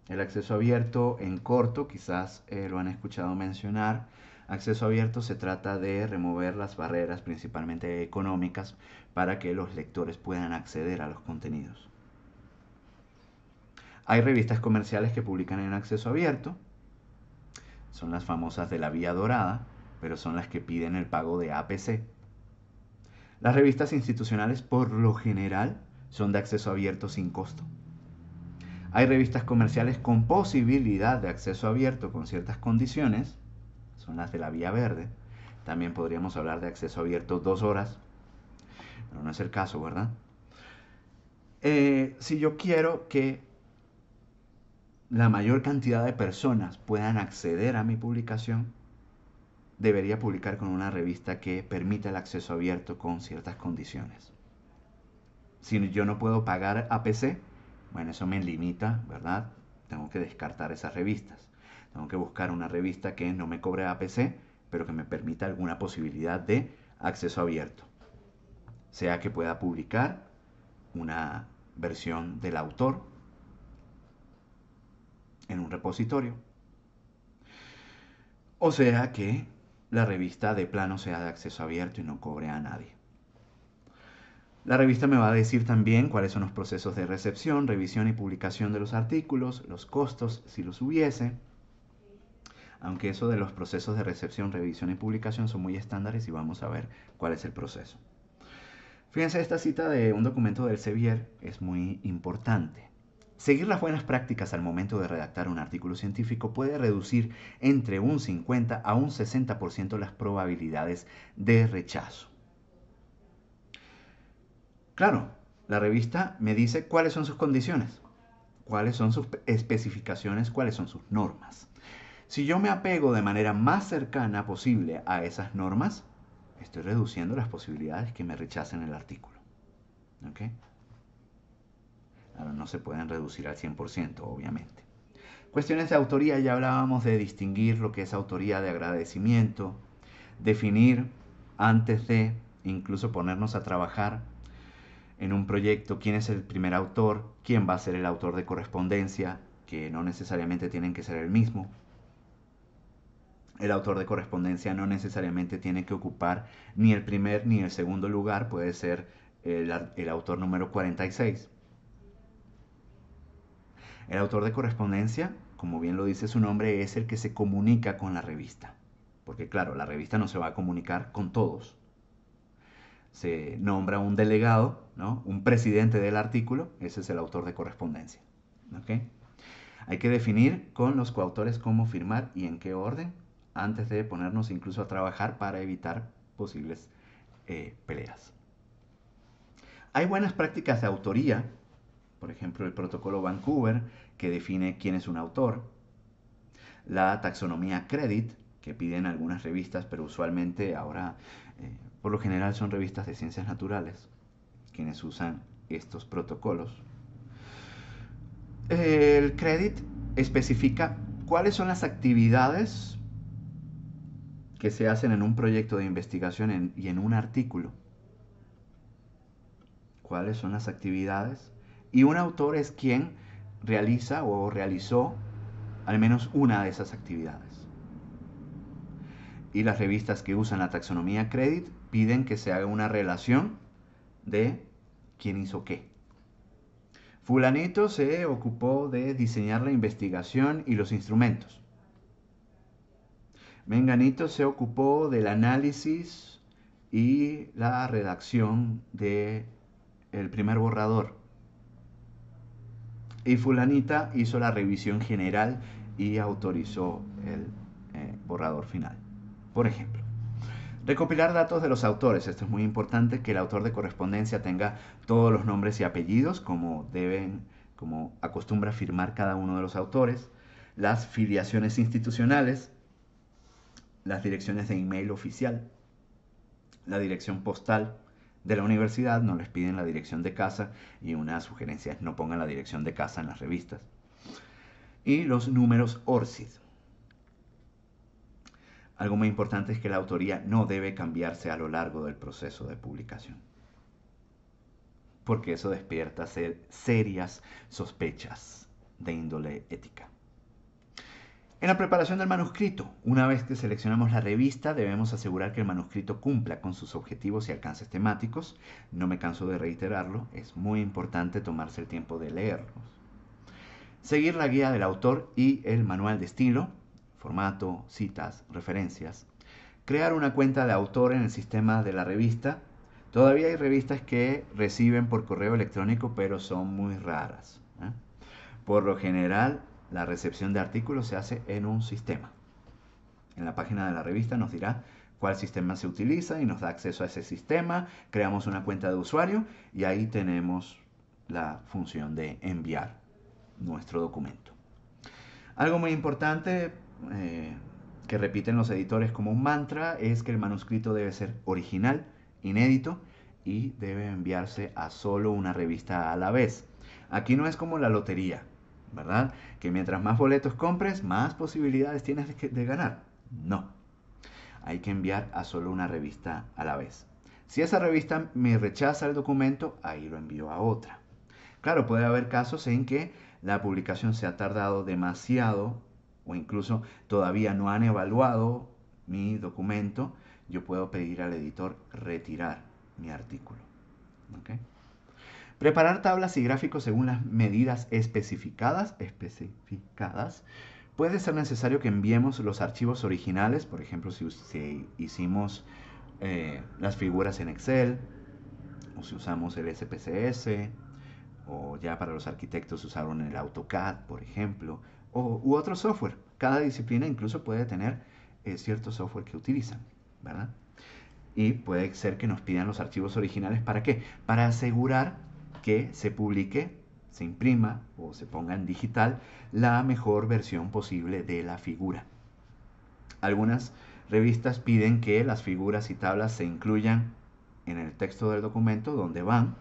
El acceso abierto en corto, quizás eh, lo han escuchado mencionar. Acceso abierto se trata de remover las barreras, principalmente económicas, para que los lectores puedan acceder a los contenidos. Hay revistas comerciales que publican en acceso abierto. Son las famosas de la Vía Dorada, pero son las que piden el pago de APC. Las revistas institucionales por lo general son de acceso abierto sin costo. Hay revistas comerciales con posibilidad de acceso abierto con ciertas condiciones, son las de la Vía Verde. También podríamos hablar de acceso abierto dos horas, pero no es el caso, ¿verdad? Eh, si yo quiero que la mayor cantidad de personas puedan acceder a mi publicación, debería publicar con una revista que permita el acceso abierto con ciertas condiciones. Si yo no puedo pagar APC, bueno, eso me limita, ¿verdad? Tengo que descartar esas revistas. Tengo que buscar una revista que no me cobre APC, pero que me permita alguna posibilidad de acceso abierto. Sea que pueda publicar una versión del autor en un repositorio. O sea que la revista de plano sea de acceso abierto y no cobre a nadie. La revista me va a decir también cuáles son los procesos de recepción, revisión y publicación de los artículos, los costos si los hubiese, aunque eso de los procesos de recepción, revisión y publicación son muy estándares y vamos a ver cuál es el proceso. Fíjense, esta cita de un documento del Sevier es muy importante. Seguir las buenas prácticas al momento de redactar un artículo científico puede reducir entre un 50 a un 60% las probabilidades de rechazo. Claro, la revista me dice cuáles son sus condiciones, cuáles son sus especificaciones, cuáles son sus normas. Si yo me apego de manera más cercana posible a esas normas, estoy reduciendo las posibilidades que me rechacen el artículo. ¿Ok? no se pueden reducir al 100%, obviamente. Cuestiones de autoría, ya hablábamos de distinguir lo que es autoría de agradecimiento, definir antes de incluso ponernos a trabajar en un proyecto quién es el primer autor, quién va a ser el autor de correspondencia, que no necesariamente tienen que ser el mismo. El autor de correspondencia no necesariamente tiene que ocupar ni el primer ni el segundo lugar, puede ser el, autor número 46. El autor de correspondencia, como bien lo dice su nombre, es el que se comunica con la revista. Porque claro, la revista no se va a comunicar con todos se nombra un delegado, ¿no? un presidente del artículo, ese es el autor de correspondencia. Hay que definir con los coautores cómo firmar y en qué orden antes de ponernos incluso a trabajar para evitar posibles eh, peleas. Hay buenas prácticas de autoría, por ejemplo el protocolo Vancouver, que define quién es un autor, la taxonomía Credit, que piden algunas revistas, pero usualmente ahora eh, por lo general son revistas de ciencias naturales quienes usan estos protocolos. El credit especifica cuáles son las actividades que se hacen en un proyecto de investigación y en un artículo. Cuáles son las actividades. Y un autor es quien realiza o realizó al menos una de esas actividades. Y las revistas que usan la taxonomía credit piden que se haga una relación de quién hizo qué. Fulanito se ocupó de diseñar la investigación y los instrumentos. Menganito se ocupó del análisis y la redacción del el primer borrador. Y fulanita hizo la revisión general y autorizó el eh, borrador final, por ejemplo. Recopilar datos de los autores. Esto es muy importante que el autor de correspondencia tenga todos los nombres y apellidos, como deben, como acostumbra firmar cada uno de los autores. Las filiaciones institucionales, las direcciones de email oficial, la dirección postal de la universidad, no les piden la dirección de casa y una sugerencia es no pongan la dirección de casa en las revistas. Y los números ORCID. Algo muy importante es que la autoría no debe cambiarse a lo largo del proceso de publicación, porque eso despierta serias sospechas de índole ética. En la preparación del manuscrito, una vez que seleccionamos la revista, debemos asegurar que el manuscrito cumpla con sus objetivos y alcances temáticos. No me canso de reiterarlo, es muy importante tomarse el tiempo de leerlos. Seguir la guía del autor y el manual de estilo formato, citas, referencias. Crear una cuenta de autor en el sistema de la revista. Todavía hay revistas que reciben por correo electrónico, pero son muy raras. ¿eh? Por lo general, la recepción de artículos se hace en un sistema. En la página de la revista nos dirá cuál sistema se utiliza y nos da acceso a ese sistema. Creamos una cuenta de usuario y ahí tenemos la función de enviar nuestro documento. Algo muy importante eh, que repiten los editores como un mantra es que el manuscrito debe ser original, inédito y debe enviarse a solo una revista a la vez. Aquí no es como la lotería, ¿verdad? Que mientras más boletos compres, más posibilidades tienes de, de ganar. No. Hay que enviar a solo una revista a la vez. Si esa revista me rechaza el documento, ahí lo envío a otra. Claro, puede haber casos en que la publicación se ha tardado demasiado o incluso todavía no han evaluado mi documento, yo puedo pedir al editor retirar mi artículo. Preparar tablas y gráficos según las medidas especificadas, especificadas. Puede ser necesario que enviemos los archivos originales, por ejemplo, si, hicimos eh, las figuras en Excel, o si usamos el SPSS, o ya para los arquitectos usaron el AutoCAD, por ejemplo, u otro software. Cada disciplina incluso puede tener eh, cierto software que utilizan, ¿verdad? Y puede ser que nos pidan los archivos originales para qué? Para asegurar que se publique, se imprima o se ponga en digital la mejor versión posible de la figura. Algunas revistas piden que las figuras y tablas se incluyan en el texto del documento donde van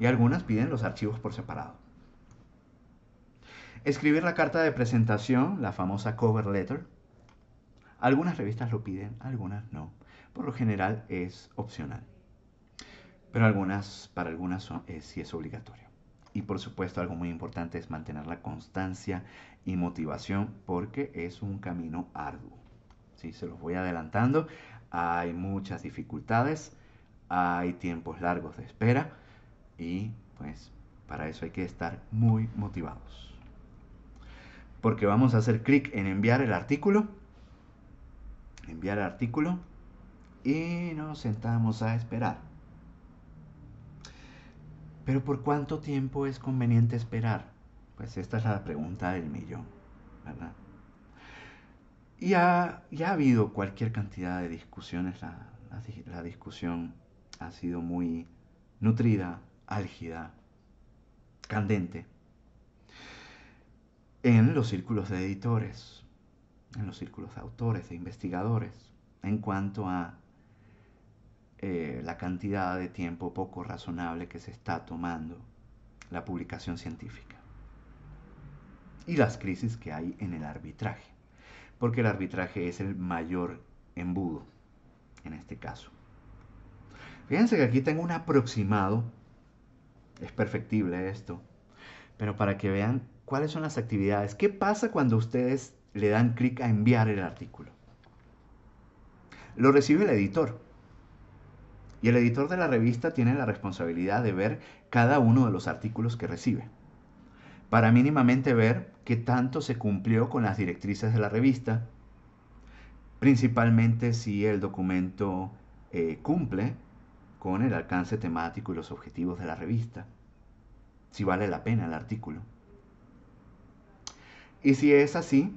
y algunas piden los archivos por separado. Escribir la carta de presentación, la famosa cover letter. Algunas revistas lo piden, algunas no. Por lo general es opcional. Pero algunas, para algunas eh, sí es obligatorio. Y por supuesto algo muy importante es mantener la constancia y motivación porque es un camino arduo. si Se los voy adelantando. Hay muchas dificultades, hay tiempos largos de espera y pues para eso hay que estar muy motivados porque vamos a hacer clic en enviar el artículo. Enviar el artículo. Y nos sentamos a esperar. Pero ¿por cuánto tiempo es conveniente esperar? Pues esta es la pregunta del millón, ¿verdad? Y ha, ha habido cualquier cantidad de discusiones. la discusión ha sido muy nutrida, álgida, candente en los círculos de editores, en los círculos de autores, de investigadores, en cuanto a eh, la cantidad de tiempo poco razonable que se está tomando la publicación científica y las crisis que hay en el arbitraje, porque el arbitraje es el mayor embudo en este caso. Fíjense que aquí tengo un aproximado, es perfectible esto, pero para que vean ¿Cuáles son las actividades? ¿Qué pasa cuando ustedes le dan clic a enviar el artículo? Lo recibe el editor. Y el editor de la revista tiene la responsabilidad de ver cada uno de los artículos que recibe, para mínimamente ver qué tanto se cumplió con las directrices de la revista, principalmente si el documento eh, cumple con el alcance temático y los objetivos de la revista, si vale la pena el artículo. Y si es así,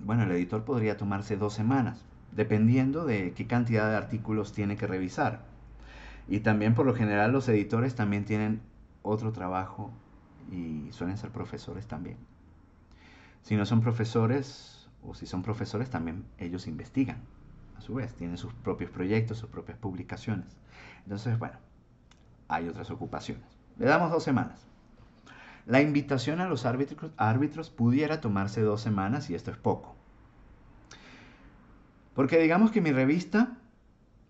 bueno, el editor podría tomarse dos semanas, dependiendo de qué cantidad de artículos tiene que revisar. Y también por lo general los editores también tienen otro trabajo y suelen ser profesores también. Si no son profesores o si son profesores también ellos investigan. A su vez, tienen sus propios proyectos, sus propias publicaciones. Entonces, bueno, hay otras ocupaciones. Le damos dos semanas. La invitación a los árbitros, pudiera tomarse dos semanas y esto es poco. Porque digamos que mi revista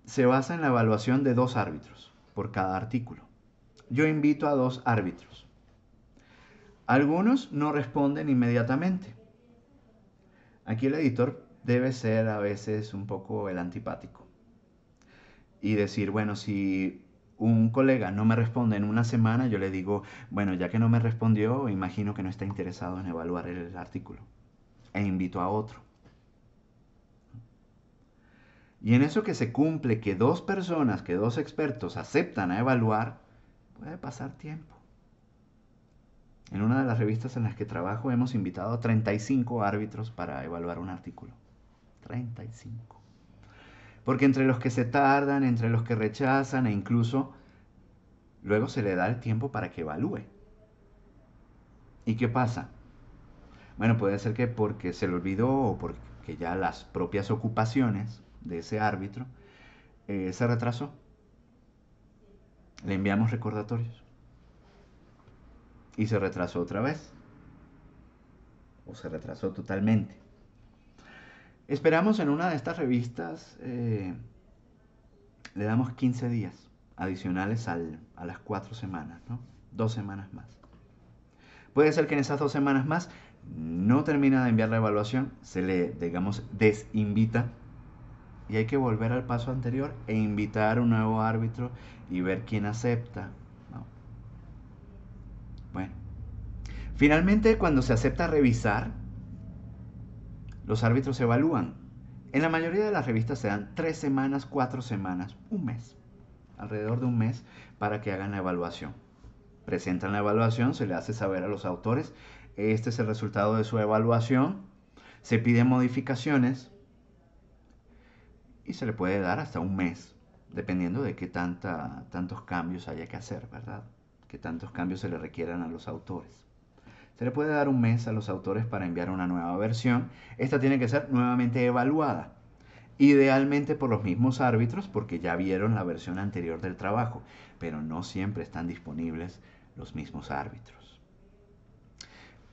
se basa en la evaluación de dos árbitros por cada artículo. Yo invito a dos árbitros. Algunos no responden inmediatamente. Aquí el editor debe ser a veces un poco el antipático y decir, bueno, si un colega no me responde en una semana, yo le digo, bueno, ya que no me respondió, imagino que no está interesado en evaluar el artículo. E invito a otro. Y en eso que se cumple que dos personas, que dos expertos aceptan a evaluar, puede pasar tiempo. En una de las revistas en las que trabajo hemos invitado a 35 árbitros para evaluar un artículo. 35. Porque entre los que se tardan, entre los que rechazan e incluso luego se le da el tiempo para que evalúe. ¿Y qué pasa? Bueno, puede ser que porque se le olvidó o porque ya las propias ocupaciones de ese árbitro eh, se retrasó. Le enviamos recordatorios. Y se retrasó otra vez. O se retrasó totalmente. Esperamos en una de estas revistas, eh, le damos 15 días adicionales a las cuatro semanas, ¿no? Dos semanas más. Puede ser que en esas dos semanas más no termina de enviar la evaluación, se le, digamos, desinvita y hay que volver al paso anterior e invitar un nuevo árbitro y ver quién acepta. Bueno, finalmente cuando se acepta revisar, los árbitros evalúan. En la mayoría de las revistas se dan tres semanas, cuatro semanas, un mes, alrededor de un mes, para que hagan la evaluación. Presentan la evaluación, se le hace saber a los autores, este es el resultado de su evaluación, se piden modificaciones y se le puede dar hasta un mes, dependiendo de qué tanta, tantos cambios haya que hacer, ¿verdad? Que tantos cambios se le requieran a los autores. Se le puede dar un mes a los autores para enviar una nueva versión. Esta tiene que ser nuevamente evaluada, idealmente por los mismos árbitros porque ya vieron la versión anterior del trabajo, pero no siempre están disponibles los mismos árbitros.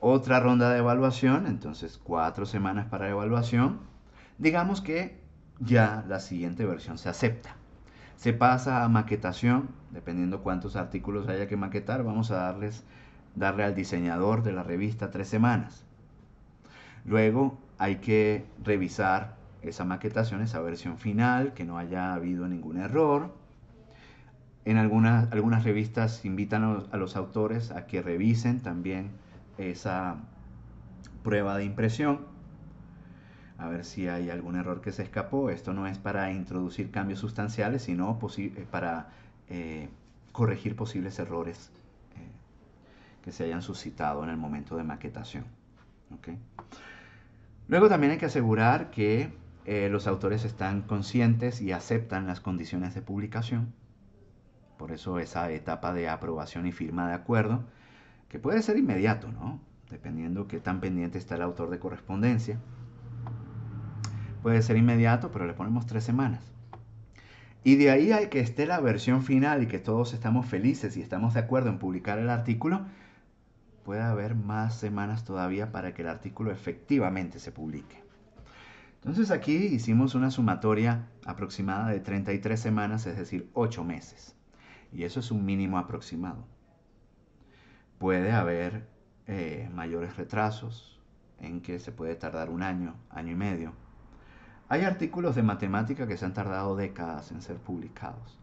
Otra ronda de evaluación, entonces cuatro semanas para evaluación. Digamos que ya la siguiente versión se acepta. Se pasa a maquetación, dependiendo cuántos artículos haya que maquetar, vamos a darles darle al diseñador de la revista tres semanas. Luego hay que revisar esa maquetación, esa versión final, que no haya habido ningún error. En algunas, revistas invitan a los, autores a que revisen también esa prueba de impresión a ver si hay algún error que se escapó. Esto no es para introducir cambios sustanciales, sino eh, para eh, corregir posibles errores que se hayan suscitado en el momento de maquetación. Luego también hay que asegurar que eh, los autores están conscientes y aceptan las condiciones de publicación. Por eso esa etapa de aprobación y firma de acuerdo, que puede ser inmediato, ¿no? Dependiendo qué tan pendiente está el autor de correspondencia. Puede ser inmediato, pero le ponemos tres semanas. Y de ahí hay que esté la versión final y que todos estamos felices y estamos de acuerdo en publicar el artículo, Puede haber más semanas todavía para que el artículo efectivamente se publique. Entonces aquí hicimos una sumatoria aproximada de 33 semanas, es decir, 8 meses. Y eso es un mínimo aproximado. Puede haber eh, mayores retrasos, en que se puede tardar un año, año y medio. Hay artículos de matemática que se han tardado décadas en ser publicados.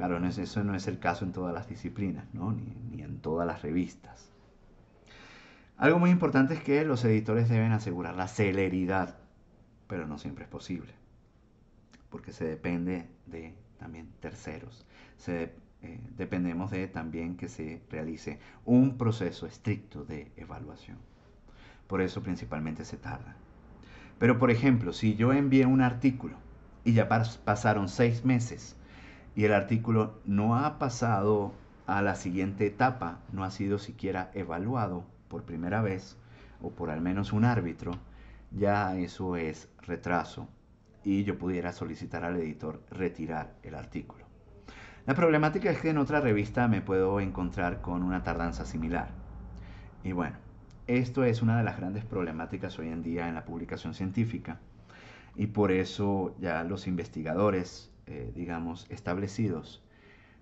Claro, eso no es el caso en todas las disciplinas, ni, en todas las revistas. Algo muy importante es que los editores deben asegurar la celeridad, pero no siempre es posible, porque se depende de también terceros. Se, eh, dependemos de también que se realice un proceso estricto de evaluación. Por eso principalmente se tarda. Pero por ejemplo, si yo envié un artículo y ya pasaron seis meses y el artículo no ha pasado a la siguiente etapa, no ha sido siquiera evaluado por primera vez o por al menos un árbitro, ya eso es retraso y yo pudiera solicitar al editor retirar el artículo. La problemática es que en otra revista me puedo encontrar con una tardanza similar. Y bueno, esto es una de las grandes problemáticas hoy en día en la publicación científica y por eso ya los investigadores eh, digamos, establecidos.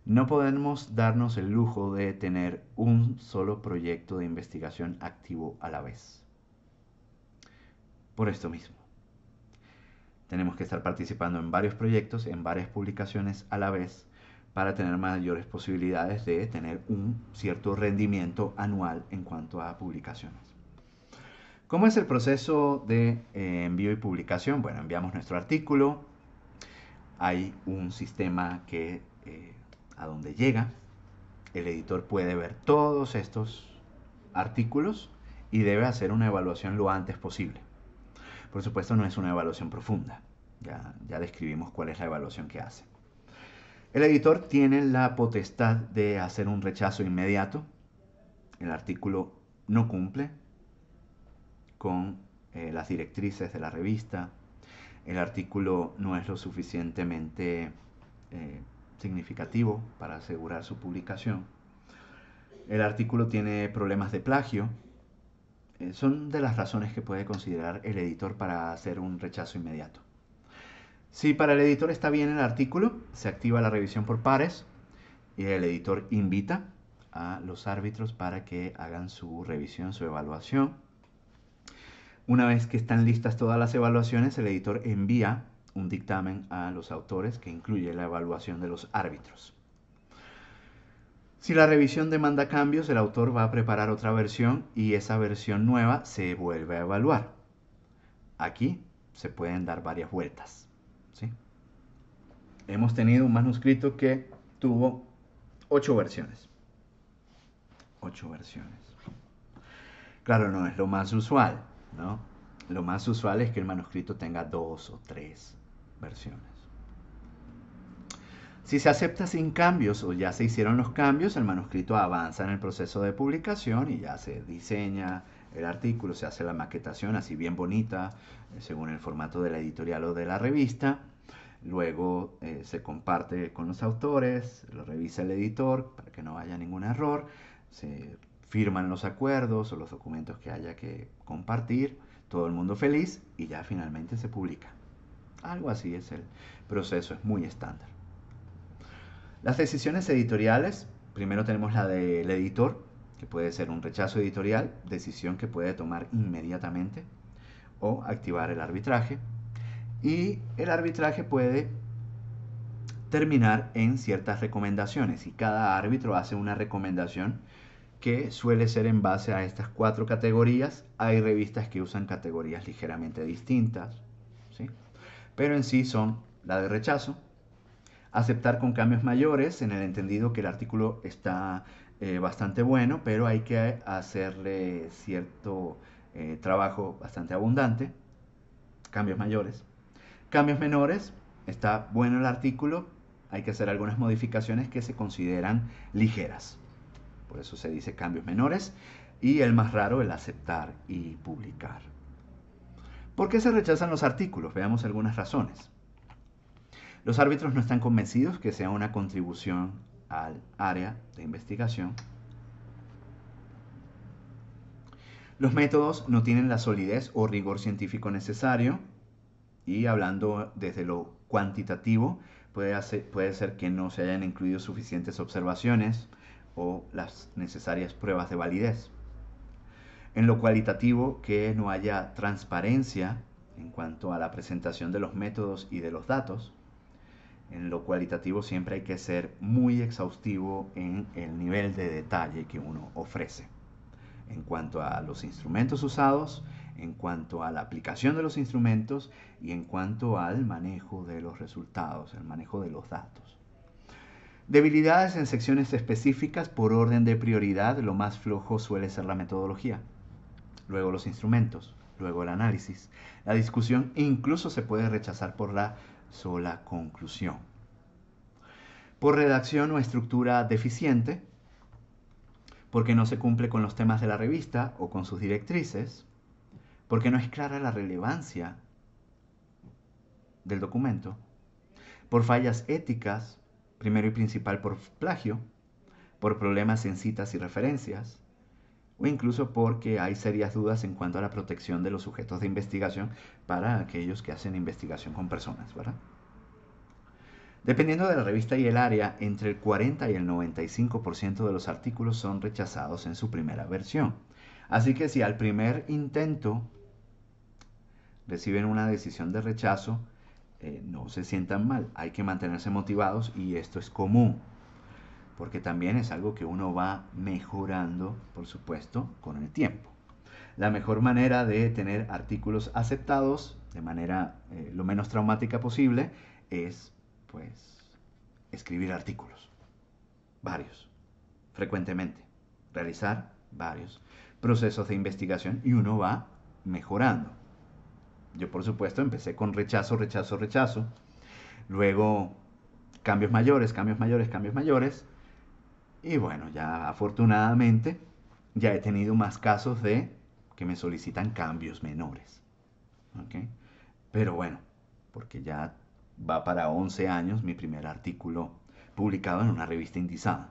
No podemos darnos el lujo de tener un solo proyecto de investigación activo a la vez. Por esto mismo. Tenemos que estar participando en varios proyectos, en varias publicaciones a la vez, para tener mayores posibilidades de tener un cierto rendimiento anual en cuanto a publicaciones. ¿Cómo es el proceso de eh, envío y publicación? Bueno, enviamos nuestro artículo, hay un sistema que eh, a donde llega, el editor puede ver todos estos artículos y debe hacer una evaluación lo antes posible. Por supuesto no es una evaluación profunda, ya, ya describimos cuál es la evaluación que hace. El editor tiene la potestad de hacer un rechazo inmediato. El artículo no cumple con eh, las directrices de la revista, el artículo no es lo suficientemente eh, significativo para asegurar su publicación. El artículo tiene problemas de plagio. Eh, son de las razones que puede considerar el editor para hacer un rechazo inmediato. Si para el editor está bien el artículo, se activa la revisión por pares y el editor invita a los árbitros para que hagan su revisión, su evaluación una vez que están listas todas las evaluaciones, el editor envía un dictamen a los autores que incluye la evaluación de los árbitros. Si la revisión demanda cambios, el autor va a preparar otra versión y esa versión nueva se vuelve a evaluar. Aquí se pueden dar varias vueltas. ¿sí? Hemos tenido un manuscrito que tuvo ocho versiones. Ocho versiones. Claro, no es lo más usual. Lo más usual es que el manuscrito tenga dos o tres versiones. Si se acepta sin cambios o ya se hicieron los cambios, el manuscrito avanza en el proceso de publicación y ya se diseña el artículo, se hace la maquetación así bien bonita, eh, según el formato de la editorial o de la revista. Luego eh, se comparte con los autores, lo revisa el editor para que no haya ningún error, se firman los acuerdos o los documentos que haya que compartir, todo el mundo feliz y ya finalmente se publica. Algo así es el proceso, es muy estándar. Las decisiones editoriales, primero tenemos la del editor, que puede ser un rechazo editorial, decisión que puede tomar inmediatamente, o activar el arbitraje. Y el arbitraje puede terminar en ciertas recomendaciones y cada árbitro hace una recomendación que suele ser en base a estas cuatro categorías. Hay revistas que usan categorías ligeramente distintas, ¿sí? pero en sí son la de rechazo, aceptar con cambios mayores, en el entendido que el artículo está eh, bastante bueno, pero hay que hacerle cierto eh, trabajo bastante abundante, cambios mayores. Cambios menores, está bueno el artículo, hay que hacer algunas modificaciones que se consideran ligeras. Por eso se dice cambios menores. Y el más raro, el aceptar y publicar. ¿Por qué se rechazan los artículos? Veamos algunas razones. Los árbitros no están convencidos que sea una contribución al área de investigación. Los métodos no tienen la solidez o rigor científico necesario. Y hablando desde lo cuantitativo, puede, puede ser que no se hayan incluido suficientes observaciones, o las necesarias pruebas de validez. En lo cualitativo, que no haya transparencia en cuanto a la presentación de los métodos y de los datos. En lo cualitativo siempre hay que ser muy exhaustivo en el nivel de detalle que uno ofrece. En cuanto a los instrumentos usados, en cuanto a la aplicación de los instrumentos y en cuanto al manejo de los resultados, el manejo de los datos. Debilidades en secciones específicas por orden de prioridad, lo más flojo suele ser la metodología, luego los instrumentos, luego el análisis, la discusión incluso se puede rechazar por la sola conclusión. Por redacción o estructura deficiente, porque no se cumple con los temas de la revista o con sus directrices, porque no es clara la relevancia del documento, por fallas éticas primero y principal por plagio, por problemas en citas y referencias, o incluso porque hay serias dudas en cuanto a la protección de los sujetos de investigación para aquellos que hacen investigación con personas, ¿verdad? Dependiendo de la revista y el área, entre el 40 y el 95% de los artículos son rechazados en su primera versión. Así que si al primer intento reciben una decisión de rechazo, eh, no se sientan mal, hay que mantenerse motivados y esto es común, porque también es algo que uno va mejorando, por supuesto, con el tiempo. La mejor manera de tener artículos aceptados de manera eh, lo menos traumática posible es, pues, escribir artículos, varios, frecuentemente, realizar varios procesos de investigación y uno va mejorando. Yo, por supuesto, empecé con rechazo, rechazo, rechazo. Luego, cambios mayores, cambios mayores, cambios mayores. Y bueno, ya afortunadamente, ya he tenido más casos de que me solicitan cambios menores. Pero bueno, porque ya va para 11 años mi primer artículo publicado en una revista indizada.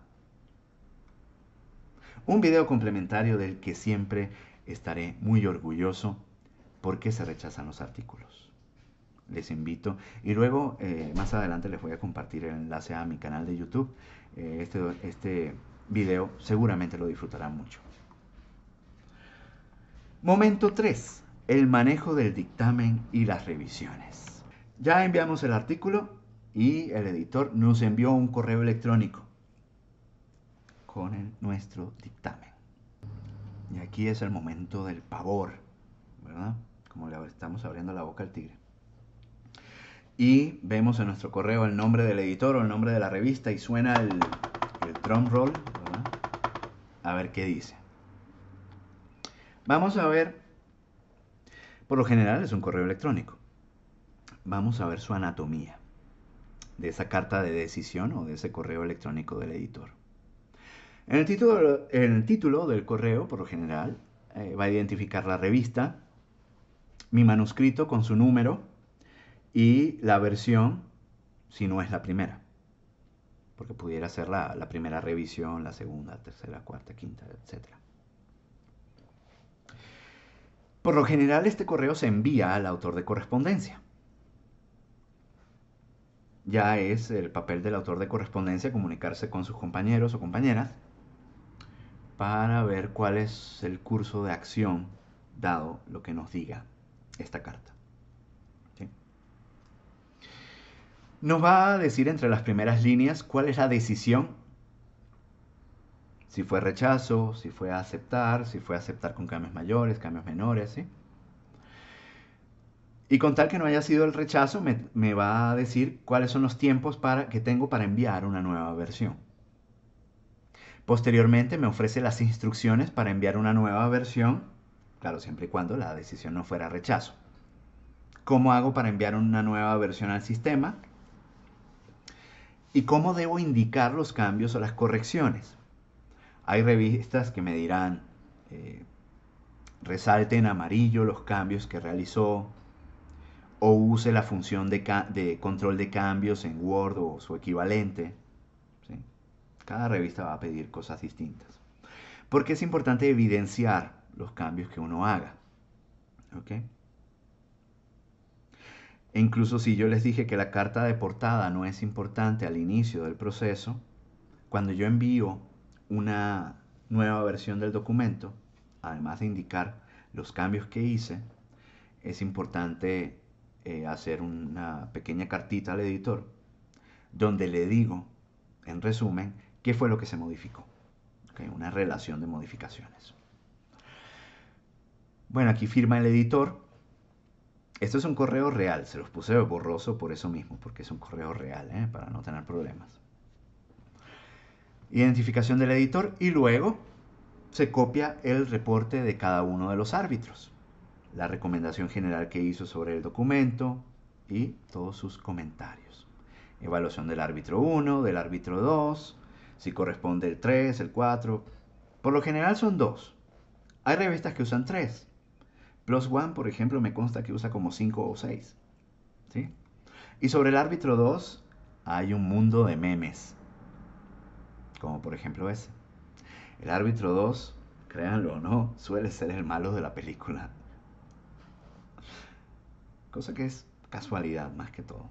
Un video complementario del que siempre estaré muy orgulloso por qué se rechazan los artículos. Les invito y luego eh, más adelante les voy a compartir el enlace a mi canal de YouTube. Eh, este, este video seguramente lo disfrutarán mucho. Momento 3. El manejo del dictamen y las revisiones. Ya enviamos el artículo y el editor nos envió un correo electrónico con nuestro dictamen. Y aquí es el momento del pavor, ¿verdad? estamos abriendo la boca al tigre. Y vemos en nuestro correo el nombre del editor o el nombre de la revista y suena el, drum roll. ¿verdad? A ver qué dice. Vamos a ver, por lo general es un correo electrónico. Vamos a ver su anatomía de esa carta de decisión o de ese correo electrónico del editor. En el título, el título del correo, por lo general, eh, va a identificar la revista, mi manuscrito con su número y la versión si no es la primera. Porque pudiera ser la, primera revisión, la segunda, tercera, cuarta, quinta, etc. Por lo general este correo se envía al autor de correspondencia. Ya es el papel del autor de correspondencia comunicarse con sus compañeros o compañeras para ver cuál es el curso de acción dado lo que nos diga esta carta. Nos va a decir entre las primeras líneas cuál es la decisión. Si fue rechazo, si fue aceptar, si fue aceptar con cambios mayores, cambios menores, Y con tal que no haya sido el rechazo, me, me, va a decir cuáles son los tiempos para, que tengo para enviar una nueva versión. Posteriormente me ofrece las instrucciones para enviar una nueva versión siempre y cuando la decisión no fuera rechazo. ¿Cómo hago para enviar una nueva versión al sistema? ¿Y cómo debo indicar los cambios o las correcciones? Hay revistas que me dirán, eh, resalte en amarillo los cambios que realizó o use la función de, control de cambios en Word o su equivalente. Cada revista va a pedir cosas distintas. ¿por qué es importante evidenciar los cambios que uno haga. ¿Ok? E incluso si yo les dije que la carta de portada no es importante al inicio del proceso, cuando yo envío una nueva versión del documento, además de indicar los cambios que hice, es importante eh, hacer una pequeña cartita al editor donde le digo, en resumen, qué fue lo que se modificó. Una relación de modificaciones. Bueno, aquí firma el editor. Esto es un correo real, se los puse borroso por eso mismo, porque es un correo real, ¿eh? para no tener problemas. Identificación del editor y luego se copia el reporte de cada uno de los árbitros, la recomendación general que hizo sobre el documento y todos sus comentarios. Evaluación del árbitro 1, del árbitro 2, si corresponde el 3, el 4. Por lo general son dos. Hay revistas que usan tres, Plus One, por ejemplo, me consta que usa como 5 o 6. ¿Sí? Y sobre el árbitro 2 hay un mundo de memes. Como por ejemplo ese. El árbitro 2, créanlo o no, suele ser el malo de la película. Cosa que es casualidad más que todo.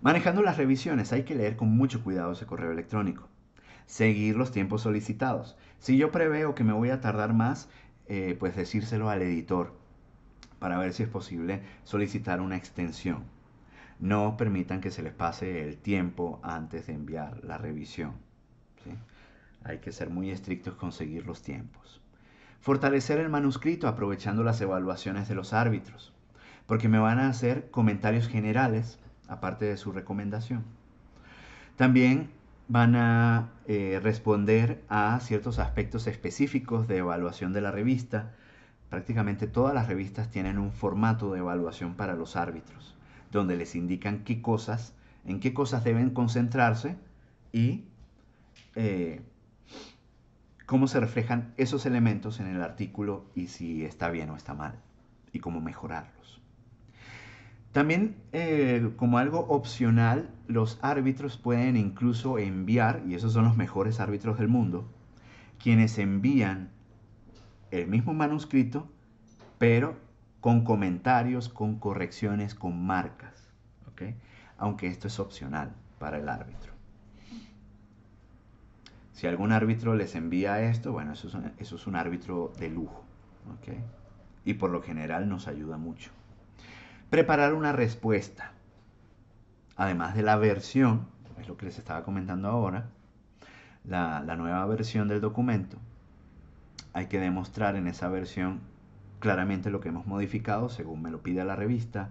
Manejando las revisiones hay que leer con mucho cuidado ese correo electrónico. Seguir los tiempos solicitados. Si yo preveo que me voy a tardar más, eh, pues decírselo al editor para ver si es posible solicitar una extensión. No permitan que se les pase el tiempo antes de enviar la revisión. Hay que ser muy estrictos con seguir los tiempos. Fortalecer el manuscrito aprovechando las evaluaciones de los árbitros, porque me van a hacer comentarios generales aparte de su recomendación. También van a eh, responder a ciertos aspectos específicos de evaluación de la revista. Prácticamente todas las revistas tienen un formato de evaluación para los árbitros, donde les indican qué cosas, en qué cosas deben concentrarse y eh, cómo se reflejan esos elementos en el artículo y si está bien o está mal y cómo mejorarlos. También eh, como algo opcional, los árbitros pueden incluso enviar, y esos son los mejores árbitros del mundo, quienes envían el mismo manuscrito, pero con comentarios, con correcciones, con marcas. Aunque esto es opcional para el árbitro. Si algún árbitro les envía esto, bueno, eso es un, árbitro de lujo. Y por lo general nos ayuda mucho preparar una respuesta. Además de la versión, es lo que les estaba comentando ahora, la, nueva versión del documento, hay que demostrar en esa versión claramente lo que hemos modificado según me lo pide la revista,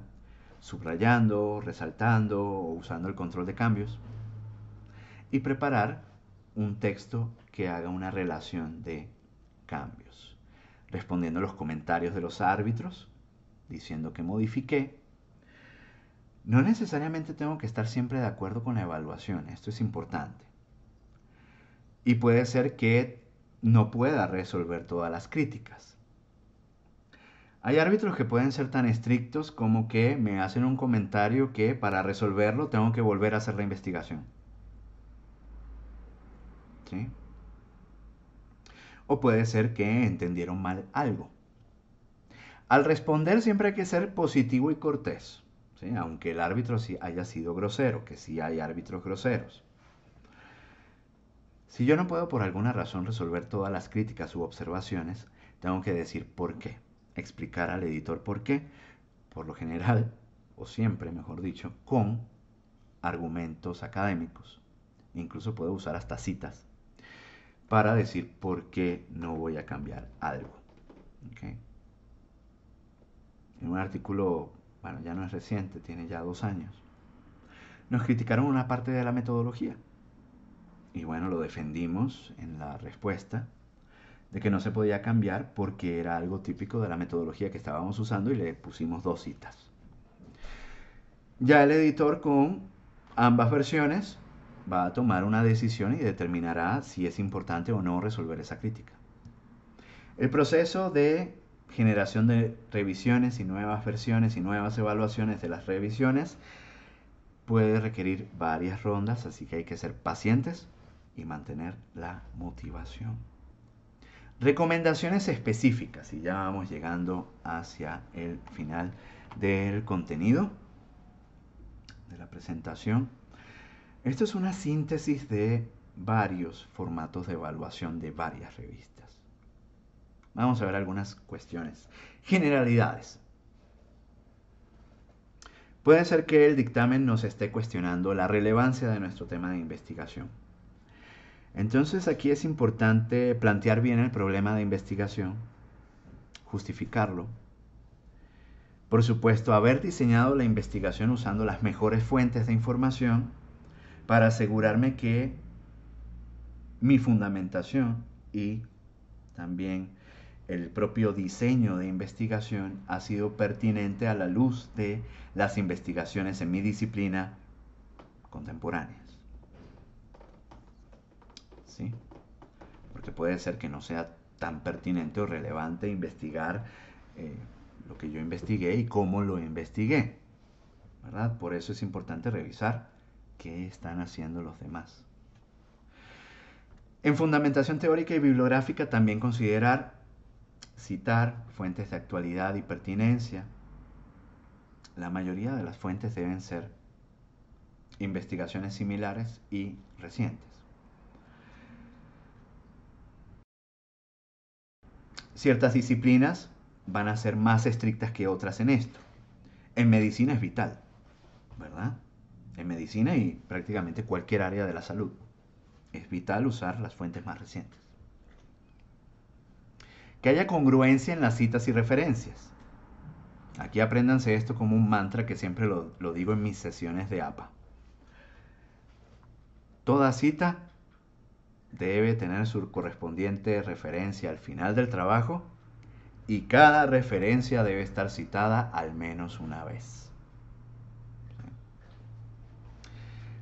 subrayando, resaltando o usando el control de cambios. Y preparar un texto que haga una relación de cambios, respondiendo los comentarios de los árbitros diciendo que modifiqué, no necesariamente tengo que estar siempre de acuerdo con la evaluación, esto es importante. Y puede ser que no pueda resolver todas las críticas. Hay árbitros que pueden ser tan estrictos como que me hacen un comentario que para resolverlo tengo que volver a hacer la investigación. O puede ser que entendieron mal algo. Al responder siempre hay que ser positivo y cortés, aunque el árbitro sí haya sido grosero, que sí hay árbitros groseros. Si yo no puedo por alguna razón resolver todas las críticas u observaciones, tengo que decir por qué, explicar al editor por qué, por lo general, o siempre, mejor dicho, con argumentos académicos. Incluso puedo usar hasta citas para decir por qué no voy a cambiar algo en un artículo, bueno, ya no es reciente, tiene ya dos años, nos criticaron una parte de la metodología. Y bueno, lo defendimos en la respuesta de que no se podía cambiar porque era algo típico de la metodología que estábamos usando y le pusimos dos citas. Ya el editor con ambas versiones va a tomar una decisión y determinará si es importante o no resolver esa crítica. El proceso de generación de revisiones y nuevas versiones y nuevas evaluaciones de las revisiones puede requerir varias rondas, así que hay que ser pacientes y mantener la motivación. Recomendaciones específicas, y ya vamos llegando hacia el final del contenido de la presentación. Esto es una síntesis de varios formatos de evaluación de varias revistas. Vamos a ver algunas cuestiones. Generalidades. Puede ser que el dictamen nos esté cuestionando la relevancia de nuestro tema de investigación. Entonces aquí es importante plantear bien el problema de investigación, justificarlo. Por supuesto, haber diseñado la investigación usando las mejores fuentes de información para asegurarme que mi fundamentación y también el propio diseño de investigación ha sido pertinente a la luz de las investigaciones en mi disciplina contemporáneas. ¿Sí? Porque puede ser que no sea tan pertinente o relevante investigar eh, lo que yo investigué y cómo lo investigué. ¿verdad? Por eso es importante revisar qué están haciendo los demás. En fundamentación teórica y bibliográfica también considerar citar fuentes de actualidad y pertinencia. La mayoría de las fuentes deben ser investigaciones similares y recientes. Ciertas disciplinas van a ser más estrictas que otras en esto. En medicina es vital, ¿verdad? En medicina y prácticamente cualquier área de la salud. Es vital usar las fuentes más recientes que haya congruencia en las citas y referencias. Aquí apréndanse esto como un mantra que siempre lo, lo digo en mis sesiones de APA. Toda cita debe tener su correspondiente referencia al final del trabajo y cada referencia debe estar citada al menos una vez.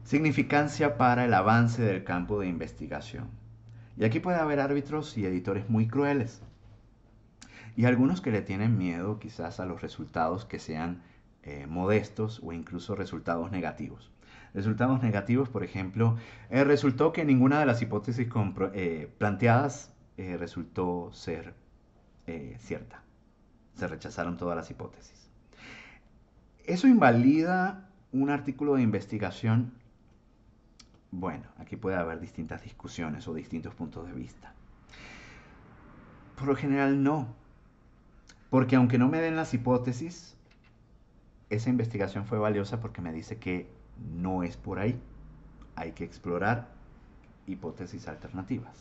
Significancia para el avance del campo de investigación. Y aquí puede haber árbitros y editores muy crueles y algunos que le tienen miedo quizás a los resultados que sean eh, modestos o incluso resultados negativos. Resultados negativos, por ejemplo, eh, resultó que ninguna de las hipótesis eh, planteadas resultó ser cierta. Se rechazaron todas las hipótesis. ¿Eso invalida un artículo de investigación? Bueno, aquí puede haber distintas discusiones o distintos puntos de vista. Por lo general no, porque aunque no me den las hipótesis, esa investigación fue valiosa porque me dice que no es por ahí. Hay que explorar hipótesis alternativas.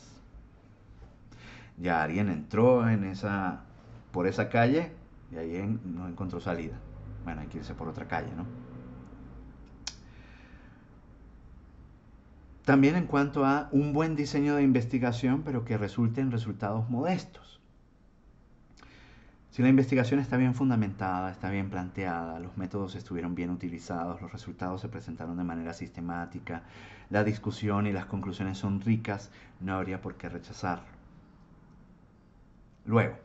Ya alguien entró en esa, por esa calle y ahí no encontró salida. Bueno, hay que irse por otra calle, ¿no? También en cuanto a un buen diseño de investigación, pero que resulte en resultados modestos. Si la investigación está bien fundamentada, está bien planteada, los métodos estuvieron bien utilizados, los resultados se presentaron de manera sistemática, la discusión y las conclusiones son ricas, no habría por qué rechazarlo. Luego,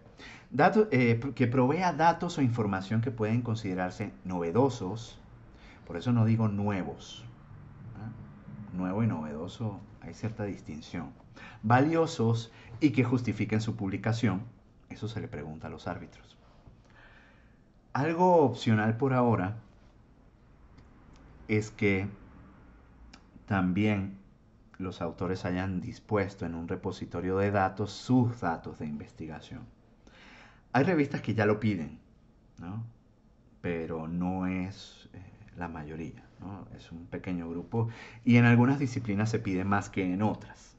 eh, que provea datos o información que pueden considerarse novedosos, por eso no digo nuevos. Nuevo y novedoso, hay cierta distinción. Valiosos y que justifiquen su publicación eso se le pregunta a los árbitros. Algo opcional por ahora es que también los autores hayan dispuesto en un repositorio de datos sus datos de investigación. Hay revistas que ya lo piden, pero no es eh, la mayoría, es un pequeño grupo y en algunas disciplinas se pide más que en otras.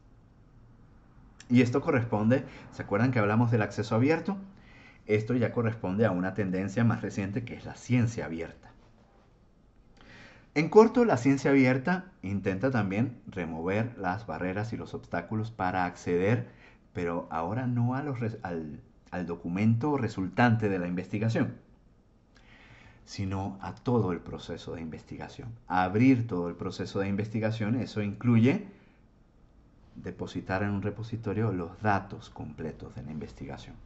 Y esto corresponde, ¿se acuerdan que hablamos del acceso abierto? Esto ya corresponde a una tendencia más reciente que es la ciencia abierta. En corto, la ciencia abierta intenta también remover las barreras y los obstáculos para acceder, pero ahora no a al, al documento resultante de la investigación, sino a todo el proceso de investigación. Abrir todo el proceso de investigación, eso incluye depositar en un repositorio los datos completos de la investigación.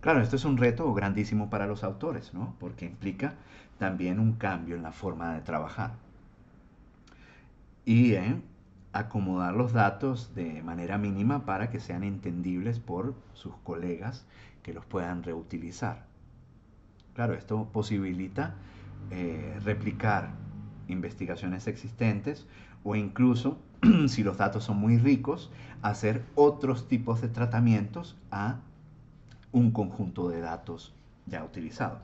Claro, esto es un reto grandísimo para los autores, ¿no? Porque implica también un cambio en la forma de trabajar. Y en acomodar los datos de manera mínima para que sean entendibles por sus colegas que los puedan reutilizar. Claro, esto posibilita eh, replicar investigaciones existentes o incluso si los datos son muy ricos, hacer otros tipos de tratamientos a un conjunto de datos ya utilizado.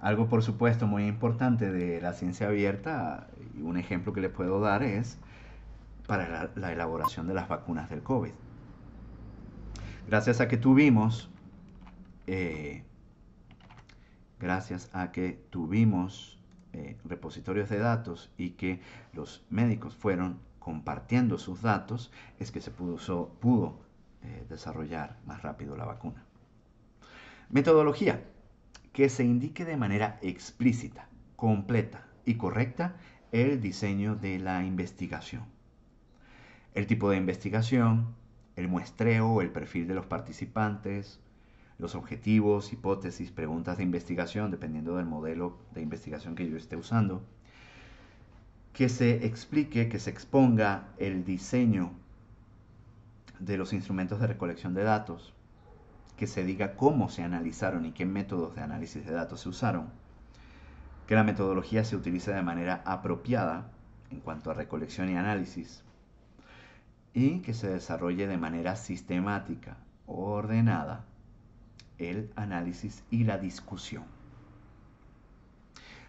Algo, por supuesto, muy importante de la ciencia abierta, y un ejemplo que les puedo dar es para la, elaboración de las vacunas del COVID. Gracias a que tuvimos, eh, gracias a que tuvimos eh, repositorios de datos y que los médicos fueron compartiendo sus datos es que se pudo, eh, desarrollar más rápido la vacuna. Metodología. Que se indique de manera explícita, completa y correcta el diseño de la investigación. El tipo de investigación, el muestreo, el perfil de los participantes, los objetivos, hipótesis, preguntas de investigación, dependiendo del modelo de investigación que yo esté usando que se explique, que se exponga el diseño de los instrumentos de recolección de datos, que se diga cómo se analizaron y qué métodos de análisis de datos se usaron, que la metodología se utilice de manera apropiada en cuanto a recolección y análisis, y que se desarrolle de manera sistemática, ordenada, el análisis y la discusión.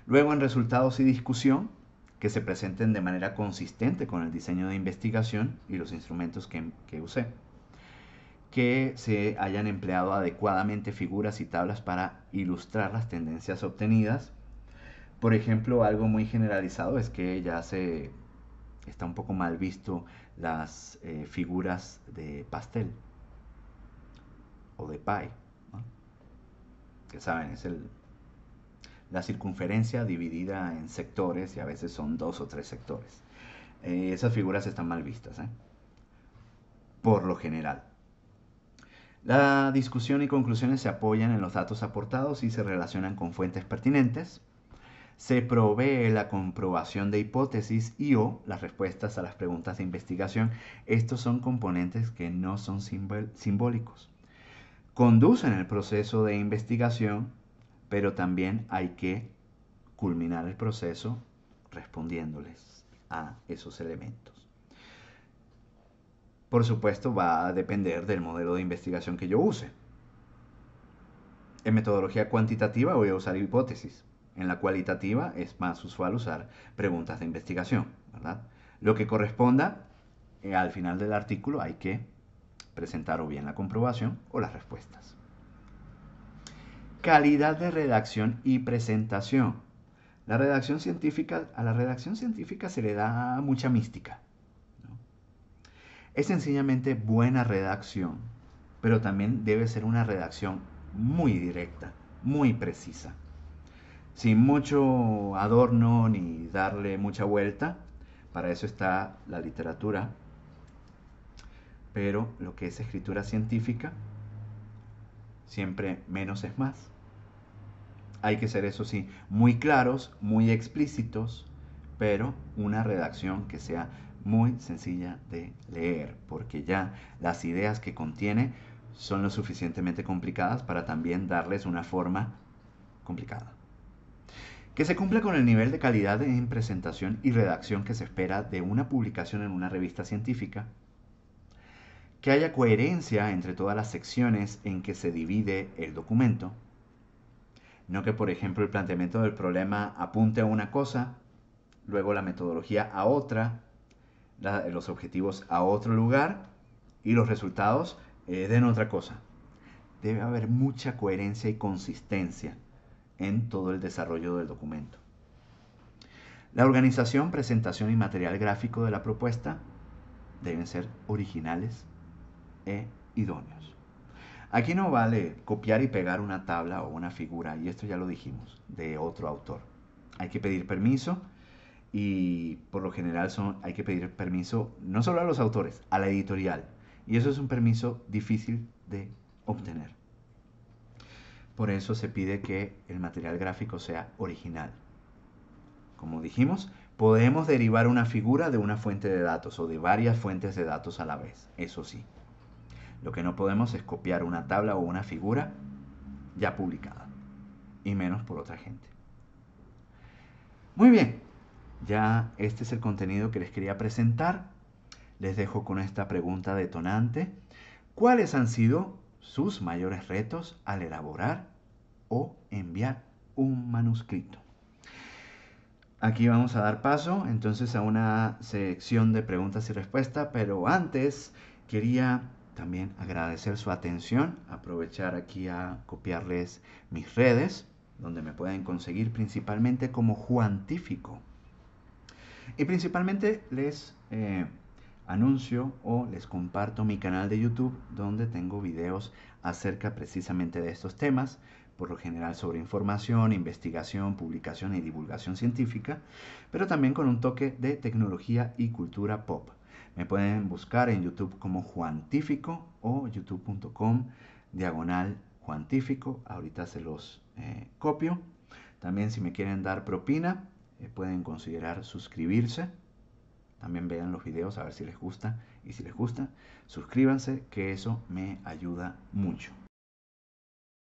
Luego en resultados y discusión que se presenten de manera consistente con el diseño de investigación y los instrumentos que, que usé, que se hayan empleado adecuadamente figuras y tablas para ilustrar las tendencias obtenidas. Por ejemplo, algo muy generalizado es que ya se está un poco mal visto las eh, figuras de pastel o de pie, que saben, es el la circunferencia dividida en sectores y a veces son dos o tres sectores. Eh, esas figuras están mal vistas, ¿eh? por lo general. La discusión y conclusiones se apoyan en los datos aportados y se relacionan con fuentes pertinentes. Se provee la comprobación de hipótesis y o las respuestas a las preguntas de investigación. Estos son componentes que no son simbólicos. Conducen el proceso de investigación pero también hay que culminar el proceso respondiéndoles a esos elementos. Por supuesto, va a depender del modelo de investigación que yo use. En metodología cuantitativa voy a usar hipótesis. En la cualitativa es más usual usar preguntas de investigación, Lo que corresponda, eh, al final del artículo hay que presentar o bien la comprobación o las respuestas. Calidad de redacción y presentación. La redacción científica, a la redacción científica se le da mucha mística. Es sencillamente buena redacción, pero también debe ser una redacción muy directa, muy precisa. Sin mucho adorno ni darle mucha vuelta, para eso está la literatura. Pero lo que es escritura científica, siempre menos es más hay que ser, eso sí, muy claros, muy explícitos, pero una redacción que sea muy sencilla de leer, porque ya las ideas que contiene son lo suficientemente complicadas para también darles una forma complicada. Que se cumpla con el nivel de calidad en presentación y redacción que se espera de una publicación en una revista científica. Que haya coherencia entre todas las secciones en que se divide el documento no que por ejemplo el planteamiento del problema apunte a una cosa, luego la metodología a otra, los objetivos a otro lugar y los resultados eh, den otra cosa. Debe haber mucha coherencia y consistencia en todo el desarrollo del documento. La organización, presentación y material gráfico de la propuesta deben ser originales e idóneos. Aquí no vale copiar y pegar una tabla o una figura, y esto ya lo dijimos, de otro autor. Hay que pedir permiso y por lo general hay que pedir permiso no solo a los autores, a la editorial. Y eso es un permiso difícil de obtener. Por eso se pide que el material gráfico sea original. Como dijimos, podemos derivar una figura de una fuente de datos o de varias fuentes de datos a la vez, eso sí. Lo que no podemos es copiar una tabla o una figura ya publicada, y menos por otra gente. Muy bien, ya este es el contenido que les quería presentar. Les dejo con esta pregunta detonante. ¿Cuáles han sido sus mayores retos al elaborar o enviar un manuscrito? Aquí vamos a dar paso entonces a una sección de preguntas y respuestas, pero antes quería también agradecer su atención, aprovechar aquí a copiarles mis redes, donde me pueden conseguir principalmente como Juantífico. Y principalmente les eh, anuncio o les comparto mi canal de YouTube donde tengo videos acerca precisamente de estos temas, por lo general sobre información, investigación, publicación y divulgación científica, pero también con un toque de tecnología y cultura pop. Me pueden buscar en YouTube como Juantífico o youtube.com diagonal Juantífico. Ahorita se los eh, copio. También si me quieren dar propina, eh, pueden considerar suscribirse. También vean los videos a ver si les gusta y si les gusta, suscríbanse que eso me ayuda mucho.